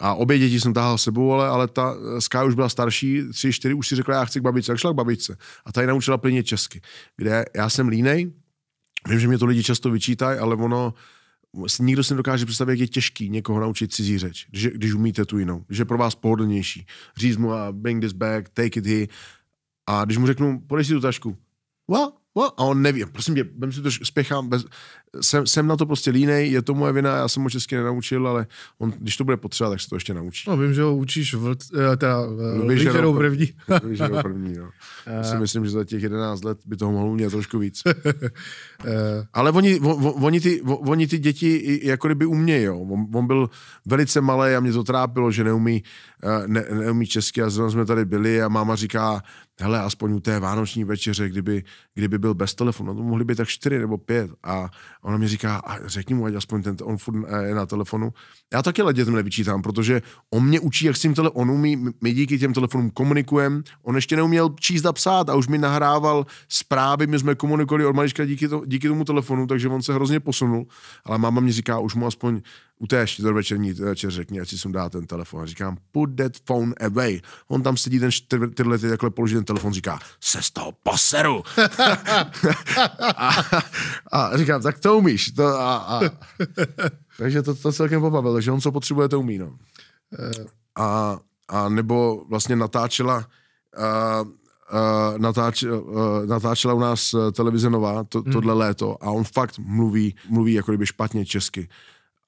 A obě děti jsem tahal sebou, ale, ale ta e, Sky už byla starší, tři, čtyři, už si řekla, já chci k babičce, tak šla k babičce. A ta ji naučila plně česky, kde já jsem línej, Vím, že mě to lidi často vyčítají, ale ono, nikdo si nedokáže představit, jak je těžký někoho naučit cizí řeč, když, když umíte tu jinou, že je pro vás pohodlnější. Říct mu, ah, bring this back, take it here. A když mu řeknu, podej si tu tašku, what? No a on neví, prosím tě, vem si to, spěchám, bez, jsem, jsem, na to prostě línej, je to moje vina, já jsem ho česky nenaučil, ale on, když to bude potřeba, tak se to ještě naučí. No vím, že ho učíš v, eh, teda Ližerou eh, první. první, no. Eh. Já si myslím, že za těch 11 let by toho mohlo umět trošku víc. ale oni, on, oni, ty, oni ty děti jako kdyby umějí, jo. On, on, byl velice malý a mě to trápilo, že neumí, ne, neumí česky a zrovna jsme tady byli a máma říká, hele, aspoň u té vánoční večeře, kdyby, kdyby byl bez telefonu, no to mohly být tak čtyři nebo pět. A ona mi říká, a řekni mu, ať aspoň ten, on furt eh, je na telefonu. Já taky ale dětem nevyčítám, protože on mě učí, jak s tím tele, on umí, my díky těm telefonům komunikujeme, on ještě neuměl číst a psát a už mi nahrával zprávy, my jsme komunikovali od malička díky, to, díky tomu telefonu, takže on se hrozně posunul, ale máma mi říká, už mu aspoň u té čtvrtvečerní večer eh, řekni, ať si sundá ten telefon. A říkám, put that phone away. On tam sedí ten čtyř, tyhle ty takhle položí ten telefon, říká, se z toho poseru. a, a, říkám, tak to umíš. To, a, a. Takže to, to celkem pobavil, že on co potřebuje, to umí. No. Eh. A, a nebo vlastně natáčela a, Uh, eh, natáč, uh, natáčela u nás televize Nová to, hmm. tohle léto a on fakt mluví, mluví jako kdyby špatně česky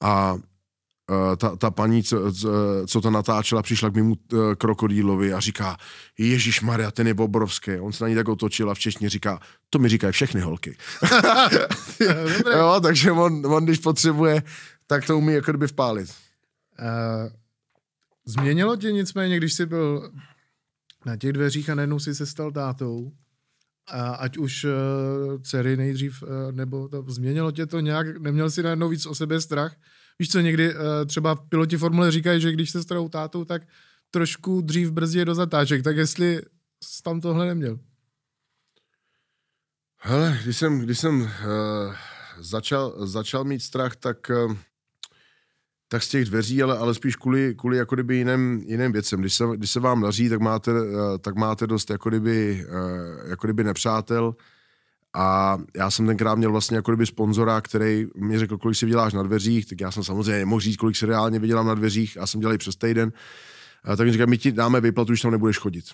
a e, ta, ta paní, co, co to natáčela, přišla k mému e, krokodýlovi a říká, Ježíš Maria, ten je obrovský. On se na ní tak otočil a včetně říká, to mi říkají všechny holky. jo, takže on, on, když potřebuje, tak to umí jako kdyby vpálit. Uh, změnilo tě nicméně, když jsi byl na těch dveřích a najednou jsi se stal tátou? A ať už uh, dcery nejdřív, uh, nebo to, změnilo tě to nějak, neměl jsi najednou víc o sebe strach? Víš co, někdy uh, třeba piloti Formule říkají, že když se starou tátou, tak trošku dřív je do zatáček, tak jestli jsi tam tohle neměl? Hele, když jsem, když jsem uh, začal, začal mít strach, tak uh, tak z těch dveří, ale, ale spíš kvůli, kvůli jako kdyby jiným, jiným věcem. Když se, když se vám daří, tak máte, eh, tak máte dost jako kdyby, eh, jako kdyby nepřátel, a já jsem tenkrát měl vlastně jako kdyby sponzora, který mi řekl, kolik si vyděláš na dveřích, tak já jsem samozřejmě nemohl říct, kolik si reálně vydělám na dveřích, já jsem dělal i přes týden. A tak mi říkal, my ti dáme vyplatu, už tam nebudeš chodit.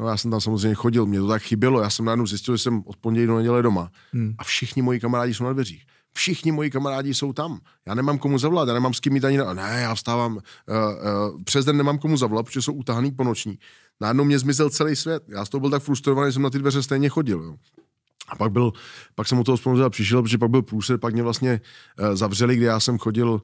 No já jsem tam samozřejmě chodil, mě to tak chybělo, já jsem najednou zjistil, že jsem od pondělí do neděle doma hmm. a všichni moji kamarádi jsou na dveřích všichni moji kamarádi jsou tam. Já nemám komu zavolat, já nemám s kým jít ani... Na... Ne, já vstávám, uh, uh, přes den nemám komu zavolat, protože jsou utahaný ponoční. Najednou mě zmizel celý svět. Já z toho byl tak frustrovaný, že jsem na ty dveře stejně chodil. Jo. A pak, byl, pak jsem u toho vzpomněl přišel, protože pak byl průsled, pak mě vlastně uh, zavřeli, kde já jsem chodil uh,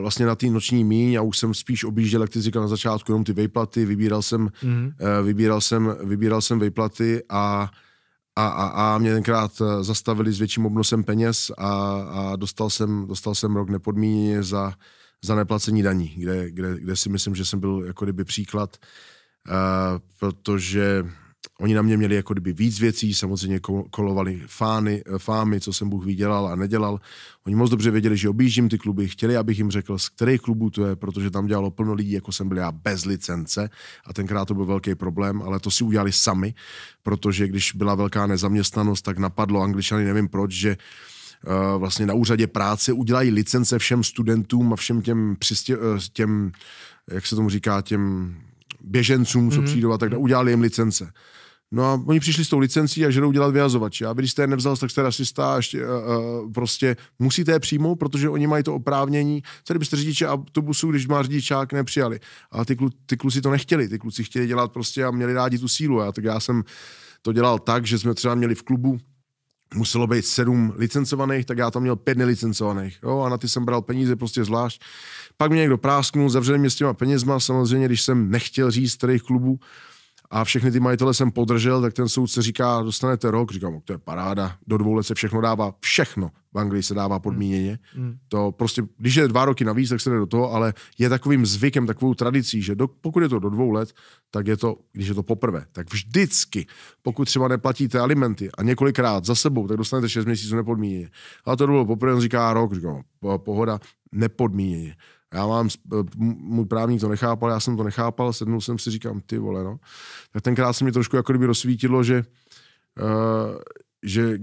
vlastně na ty noční míň a už jsem spíš objížděl, jak ty říkal na začátku, jenom ty vejplaty, vybíral jsem, mm. uh, vybíral jsem, vybíral jsem vejplaty a a, a, a mě tenkrát eh, zastavili s větším obnosem peněz a, a dostal, jsem, dostal jsem rok nepodmíněně za, za neplacení daní, kde, kde, kde si myslím, že jsem byl jako kdyby příklad, uh, protože Oni na mě měli jako kdyby víc věcí, samozřejmě kolovali fány, eh, fámy, co jsem Bůh vydělal a nedělal. Oni moc dobře věděli, že objíždím ty kluby, chtěli, abych jim řekl, z kterých klubů to je, protože tam dělalo plno lidí, jako jsem byl já, bez licence a tenkrát to byl velký problém, ale to si udělali sami, protože když byla velká nezaměstnanost, tak napadlo angličany, nevím proč, že eh, vlastně na úřadě práce udělají licence všem studentům a všem těm, přistě, eh, těm jak se tomu říká, těm běžencům, co mm-hmm. přijdou a tak dále, mhm. udělali jim licence. No a oni přišli s tou licencí a žerou dělat vyhazovači. A když jste je nevzal, tak jste rasista a ještě, uh, prostě musíte je přijmout, protože oni mají to oprávnění. Co byste řidiče autobusu, když má řidičák, nepřijali. A ty, klu, ty kluci to nechtěli. Ty kluci chtěli dělat prostě a měli rádi tu sílu. A tak já jsem to dělal tak, že jsme třeba měli v klubu muselo být sedm licencovaných, tak já tam měl pět nelicencovaných. Jo? A na ty jsem bral peníze prostě zvlášť. Pak mě někdo prásknul, zavřeli mě s těma penězma, samozřejmě, když jsem nechtěl říct kterých klubů, a všechny ty majitele jsem podržel, tak ten soudce říká, dostanete rok, říkám, to je paráda, do dvou let se všechno dává, všechno v Anglii se dává podmíněně. Hmm. hmm. To prostě, když je dva roky navíc, tak se jde do toho, ale je takovým zvykem, takovou tradicí, že do, pokud je to do dvou let, tak je to, když je to poprvé, tak vždycky, pokud třeba neplatíte alimenty a několikrát za sebou, tak dostanete šest měsíců nepodmíněně. Ale to bylo poprvé, on říká rok, říkám, pohoda, nepodmíněně. Já mám, eh, můj právník to nechápal, já jsem to nechápal, sednul jsem si, říkám, ty vole, no. Tak tenkrát se mi trošku jako kdyby rozsvítilo, že, uh, že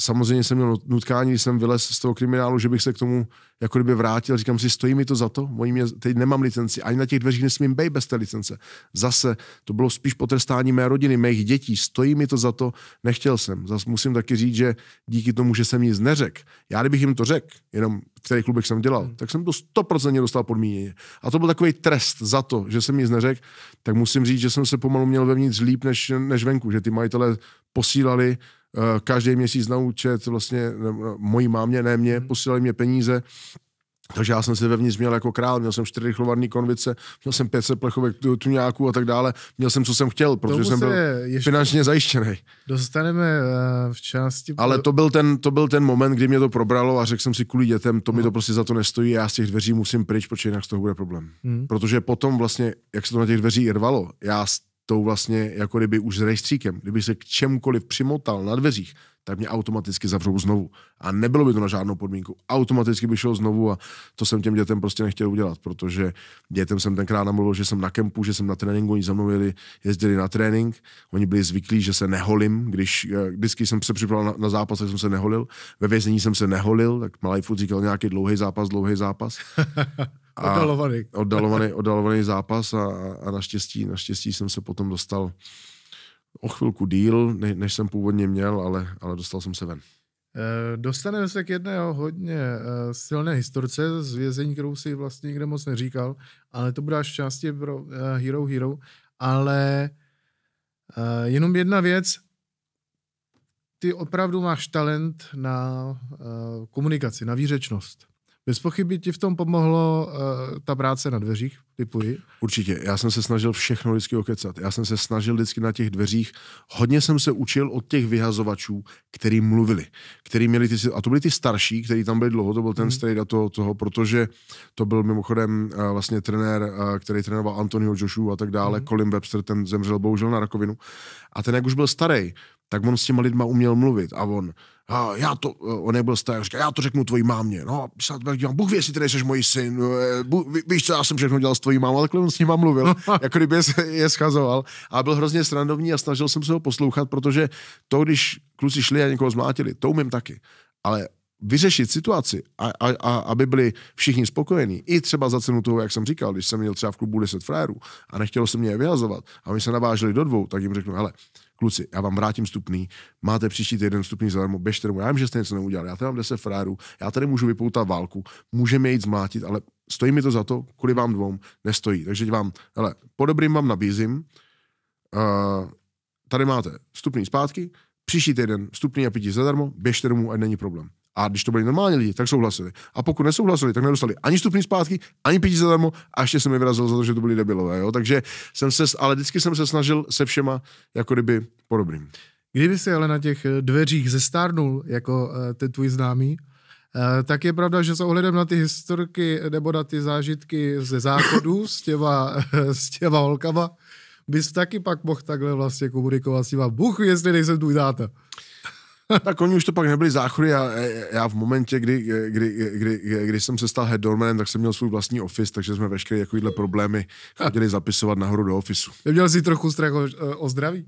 samozřejmě jsem měl nutkání, když jsem vylez z toho kriminálu, že bych se k tomu jako kdyby vrátil. Říkám si, stojí mi to za to? Mojí mě, teď nemám licenci, ani na těch dveřích nesmím být bez té licence. Zase to bylo spíš potrestání mé rodiny, mých dětí. Stojí mi to za to? Nechtěl jsem. Zase musím taky říct, že díky tomu, že jsem nic neřekl. Já kdybych jim to řekl, jenom v který klubech jsem dělal, hmm. tak jsem to stoprocentně dostal podmíněně. A to byl takový trest za to, že jsem nic neřekl, tak musím říct, že jsem se pomalu měl vevnitř líp než, než venku, že ty majitele posílali Eh, každý měsíc na účet, vlastně eh, mojí mámě, ne mě, mhm. posílali mě peníze, takže já jsem si vevnitř měl jako král, měl jsem čtyři rychlovarné konvice, měl jsem 500 plechovek tuňáků a tak dále, měl jsem, co jsem chtěl, protože jsem byl ještě finančně zajištěný. Dostaneme eh, v části... Ale to byl, ten, to byl ten moment, kdy mě to probralo a řekl jsem si kvůli dětem, to mi mhm. to prostě za to nestojí, já z těch dveří musím pryč, protože jinak z toho bude problém. Hmm. Protože potom vlastně, jak se to na těch dveří irvalo, já z tou vlastně jako kdyby už s rejstříkem. Kdyby se k čemukoliv přimotal na dveřích, tak mě automaticky zavřou znovu. A nebylo by to na žádnou podmínku. Automaticky by šel znovu a to jsem těm dětem prostě nechtěl udělat, protože dětem jsem tenkrát namluvil, že jsem na kempu, že jsem na tréninku, oni za mnou jeli, jezdili na trénink, oni byli zvyklí, že se neholím, když eh, vždycky jsem se připravil na, na zápas, tak jsem se neholil, ve vězení jsem se neholil, tak malý furt říkal nějaký dlouhý zápas, dlouhý zápas. A oddalovaný. oddalovaný. Oddalovaný zápas a, a naštěstí, naštěstí jsem se potom dostal o chvilku díl, ne, než jsem původně měl, ale, ale dostal jsem se ven. Eh, dostaneme se k jedné hodně eh, silné historce z vězení, kterou si vlastně nikde moc neříkal, ale to bude až části pro eh, Hero Hero, ale jenom jedna věc, ty opravdu máš talent na komunikaci, na výřečnost. Bez pochyby ti v tom pomohlo uh, ta práce na dveřích, typuji. Určitě. Já jsem se snažil všechno vždycky okecat. Já jsem se snažil vždycky na těch dveřích. Hodně jsem se učil od těch vyhazovačů, který mluvili. Který měli ty, a to byli ty starší, který tam byli dlouho, to byl ten mm. strejda toho, toho, protože to byl mimochodem uh, vlastně trenér, uh, který trénoval Antonio Joshu a tak dále. Mm. Colin Webster, ten zemřel bohužel na rakovinu. A ten, jak už byl starý, tak on s těma lidma uměl mluvit. A on, a já to, on nebyl starý, říká, já to řeknu tvojí mámě, no, a dělám, Bůh ví, jestli ty nejseš můj syn, eh, Bůh, víš co, já jsem všechno dělal s tvojí mámou, takhle on s ním mluvil, jako kdyby je, je schazoval a byl hrozně srandovní a snažil jsem se ho poslouchat, protože to, když kluci šli a někoho zmlátili, to umím taky, ale vyřešit situaci a, a, a aby byli všichni spokojení, i třeba za cenu toho, jak jsem říkal, když jsem měl třeba v klubu 10 frajerů a nechtělo se mě je vyhazovat a my se navážili do dvou, tak jim řeknu, hele, kluci, já vám vrátím stupný, máte příští týden stupný zadarmo, běžte domů, já vím, že jste něco neudělali, já tady mám 10 frárů, já tady můžu vypoutat válku, můžeme jít zmlátit, ale stojí mi to za to, kvůli vám dvou nestojí. Takže vám, hele, po dobrým vám nabízím, uh, tady máte stupný zpátky, příští týden stupný a pití zadarmo, běžte domů a není problém. A když to byli normální lidi, tak souhlasili. A pokud nesouhlasili, tak nedostali ani stupní zpátky, ani pití zadarmo a ještě jsem mi vyrazil za to, že to byli debilové. Jo? Takže jsem se, ale vždycky jsem se snažil se všema jako kdyby podobným. Kdyby si ale na těch eh, dveřích zestárnul, jako eh, ten tvůj známý, eh, tak je pravda, že s ohledem na ty historky nebo na ty zážitky ze záchodu s těma, s těma holkama, bys taky pak mohl takhle vlastně komunikovat s těma. Bůh, jestli nejsem tvůj Uh, tak oni už to pak nebyli záchody a e, e, já v momentě, kdy, e, kdy, kdy, kdy, kdy jsem se stal head doormanem, tak jsem měl svůj vlastní office, takže jsme veškeré jakovýhle problémy chodili zapisovat nahoru do ofisu. Měl jsi trochu strach o, o zdraví?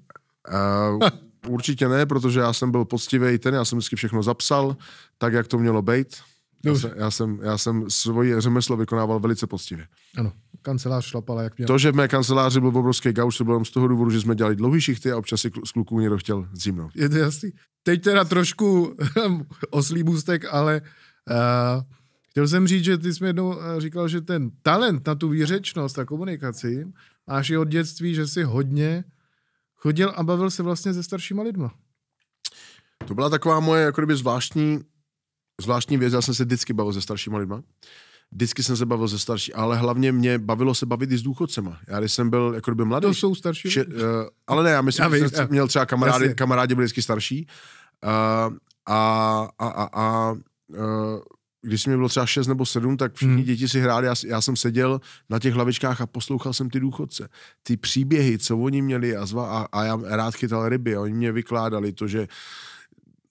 Uh, určitě ne, protože já jsem byl poctivý ten, já jsem vždycky všechno zapsal, tak jak to mělo být. Já jsem, já, jsem, já jsem svoji řemeslo vykonával velice poctivě. Ano kancelář šlapala, jak měla. To, že v mé kanceláři byl obrovský gauč, to bylo z toho důvodu, že jsme dělali dlouhý šichty a občas si z kluků někdo chtěl zimnout. Je to jasný. Teď teda trošku oslý ale uh, chtěl jsem říct, že ty jsi mi jednou eh, říkal, že ten talent na tu výřečnost a komunikaci máš i od dětství, že si hodně chodil a bavil se vlastně se staršíma lidma. To byla taková moje jako kdyby zvláštní, zvláštní věc, já jsem se vždycky bavil se staršíma lidma vždycky jsem se bavil ze starší, ale hlavně mě bavilo se bavit i s důchodcema. Já když jsem byl jako byl mladý. To no, jsou starší. Če, uh, eh, ale ne, já myslím, já vím, že jsem já. měl třeba kamarády, Jasně. kamarádi byli vždycky starší. Uh, a, a, a, a uh, když mi bylo třeba 6 nebo 7, tak všichni hmm. děti si hráli, já, já jsem seděl na těch lavičkách a poslouchal jsem ty důchodce. Ty příběhy, co oni měli a, zva, a, a já rád chytal ryby a oni mě vykládali to, že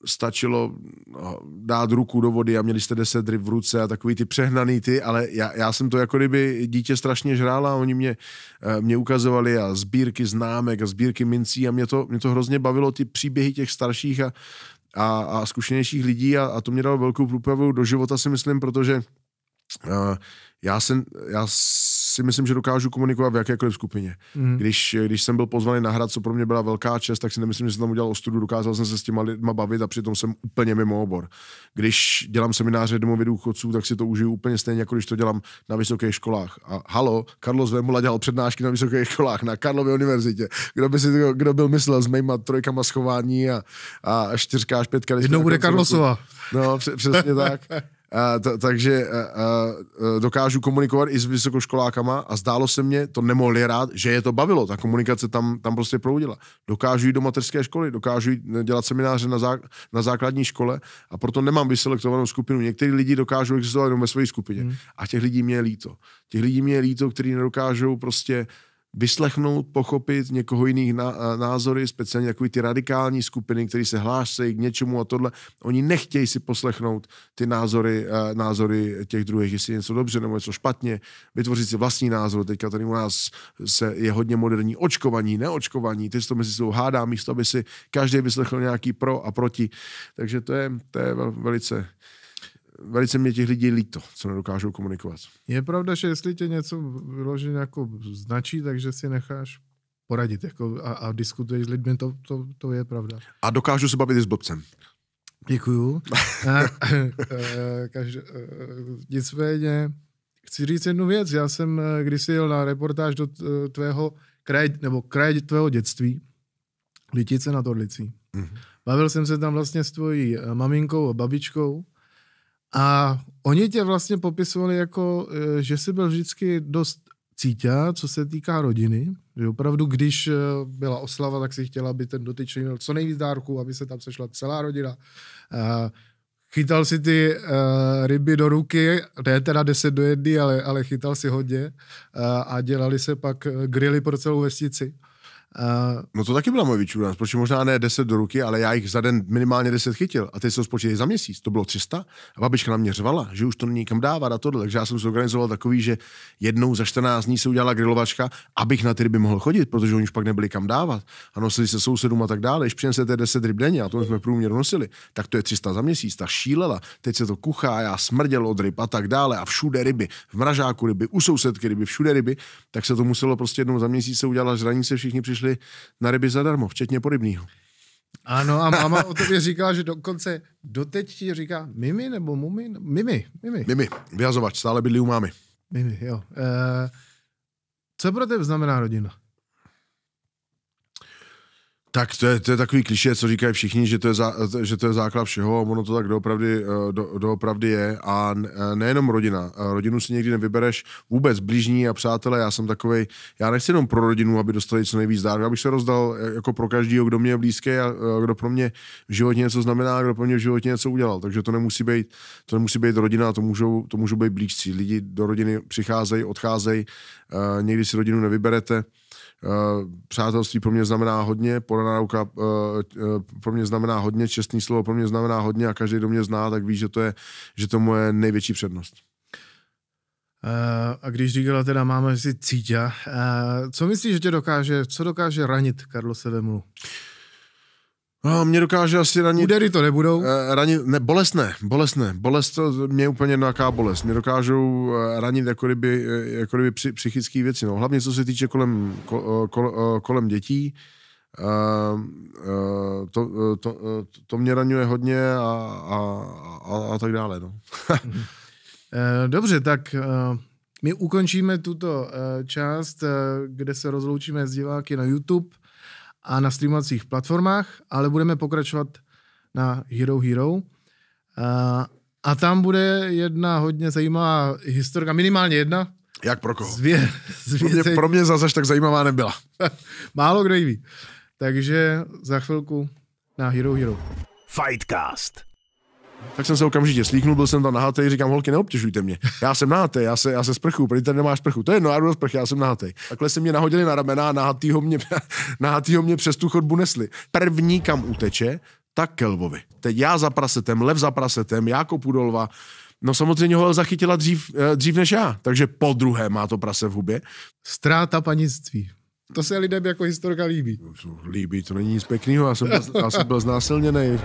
stačilo no, dát ruku do vody a měli jste deset ryb v ruce a takový ty přehnaný ty, ale já, já jsem to jako kdyby dítě strašně žrál a oni mě, eh, mě ukazovali a sbírky známek a sbírky mincí a mě to, mě to hrozně bavilo ty příběhy těch starších a, a, a zkušenějších lidí a, a to mě dalo velkou průpravu do života si myslím, protože uh, já jsem, já si myslím, že dokážu komunikovat v jakékoliv skupině. Mm. Když, když jsem byl pozvaný na hrad, co pro mě byla velká čest, tak si nemyslím, že jsem tam udělal ostudu, dokázal jsem se s těma lidma bavit a přitom jsem úplně mimo obor. Když dělám semináře domově důchodců, tak si to užiju úplně stejně, jako když to dělám na vysokých školách. A halo, Carlos Vemula dělal přednášky na vysokých školách, na Karlově univerzitě. Kdo by si to, kdo byl myslel s mýma trojkama schování a, a čtyřka až pětka. Jednou bude Karlosova. No, přesně tak. takže dokážu komunikovat i s vysokoškolákama a zdálo se mě, to nemohli rád, že je to bavilo, ta komunikace tam, tam prostě proudila. Dokážu jít do materské školy, dokážu jít eh, dělat semináře na, zá- na základní škole a proto nemám vyselektovanou skupinu. Některý lidi dokážou existovat jenom ve své skupině hmm. a těch lidí mě je líto. Těch lidí mě je líto, kteří nedokážou prostě uh, vyslechnout, pochopit někoho jiných názory, speciálně takový ty radikální skupiny, které se hlásí k něčemu a tohle. Oni nechtějí si poslechnout ty názory, názory těch druhých, jestli je něco dobře nebo něco špatně, vytvořit si vlastní názor. Teďka tady u nás se je hodně moderní očkovaní, neočkovaní, ty to mezi sebou hádá místo, aby si každý vyslechl nějaký pro a proti. Takže to je, to je velice velice mě těch lidí líto, co nedokážou komunikovat. Je pravda, že jestli tě něco vyloženě jako značí, takže si necháš poradit jako a, a diskutuješ s lidmi, to, to, to je pravda. A dokážu se bavit i s blbcem. Děkuju. a, eh, eh, každ, a, eh, nicméně, chci říct jednu věc. Já jsem když jel na reportáž do tvého kraje, nebo kraje tvého dětství, Litice na Torlicí. Mm-hmm. Bavil jsem se tam vlastně s tvojí maminkou a babičkou a oni tě vlastně popisovali jako, e, že jsi byl vždycky dost cítě, co se týká rodiny, že opravdu, když e, byla oslava, tak si chtěla, aby ten dotyčný měl co nejvíc dárků, aby se tam sešla celá rodina. E, chytal si ty ryby do ruky, ne teda 10 do 1, ale, ale chytal si hodně a dělali se pak grily pro celou vesnici. Uh, no to taky byla moje vyčůranost, protože možná ne 10 do ruky, ale já jich za den minimálně 10 chytil a teď se spočítej za měsíc, to bylo 300 a babička na mě řvala, že už to není kam dávat a tohle, takže já jsem zorganizoval takový, že jednou za 14 dní se udělala grilovačka, abych na ty ryby mohl chodit, protože oni už pak nebyli kam dávat a nosili se sousedům a tak dále, když přinesete 10 ryb denně a to jsme průměr nosili, tak to je 300 za měsíc, ta šílela, teď se to kuchá, já smrděl od ryb a tak dále a všude ryby, v mražáku ryby, u sousedky ryby, všude ryby, tak se to muselo prostě jednou za měsíc se udělat, zraní se všichni přišli přišli na ryby zadarmo, včetně porybního. Ano, a máma o tobě říkala, že dokonce doteď ti říká Mimi nebo Mumi? Mimi, Mimi. Mimi, vyhazovač, stále bydlí u mámy. Mimi, jo. E, co pro tebe znamená rodina? Tak to je, to je takový klišé, co říkají všichni, že to je, za, že to je základ všeho a ono to tak doopravdy, eh, do, doopravdy je. A eh, nejenom rodina. Eh, rodinu si někdy nevybereš vůbec blížní a přátelé. Já jsem takový, já nechci jenom pro rodinu, aby dostali co nejvíc dárků, bych se rozdal jako pro každého, kdo mě je blízký a kdo pro mě v životě něco znamená, kdo pro mě v životě něco udělal. Takže to nemusí být, to nemusí být rodina, to můžou, to můžou být blízcí. Lidi do rodiny přicházejí, odcházejí, někdy si rodinu nevyberete Eh, přátelství pro mě znamená hodně, podaná ruka eh, eh, pro mě znamená hodně, čestný slovo pro mě znamená hodně a každý, kdo mě zná, tak ví, že to je, že to moje největší přednost. A když říkala teda máme si cítě, co myslíš, že tě dokáže, co dokáže ranit Karlo Sevemlu? Uh, No, mě dokáže asi ranit... Údery to nebudou? Eh, ranit, ne, bolestné, bolestné. Bolest to mě je úplně nějaká bolest. Mě dokážou eh, ranit jako kdyby, eh, jako kdyby psychické věci. No. Hlavně co se týče kolem, kol, kolem dětí, Uh, uh, to, uh, to, uh, to mě raňuje hodně a, a, a, a tak dále. No. Mhm. Dobře, tak my ukončíme tuto část, kde se rozloučíme s diváky na YouTube a na streamovacích platformách, ale budeme pokračovat na Hero Hero. A, a tam bude jedna hodně zajímavá historka, minimálně jedna. Jak pro koho? Zvě, zvěcej... pro, mě, pro mě zase tak zajímavá nebyla. Málo kdo ji ví. Takže za chvilku na Hero Hero. Fightcast. Tak jsem se okamžitě slíknul, byl jsem tam nahatej, říkám, holky, neobtěžujte mě. Já jsem nahatej, já se, já se sprchu, protože tady nemáš sprchu. To je jedno, já jdu do sprchy, já jsem nahatej. Takhle se mě nahodili na ramena a nahatýho mě, nahatýho mě přes tu chodbu nesli. První, kam uteče, tak Kelvovi. Teď já za prasetem, Lev za prasetem, Jako Pudolva. No samozřejmě ho zachytila dřív, eh, dřív než já, takže po druhé má to prase v hubě. Ztráta panictví. To se lidem jako historika líbí. Líbí, to není nic pěkného, já jsem já jsem byl znásilněný.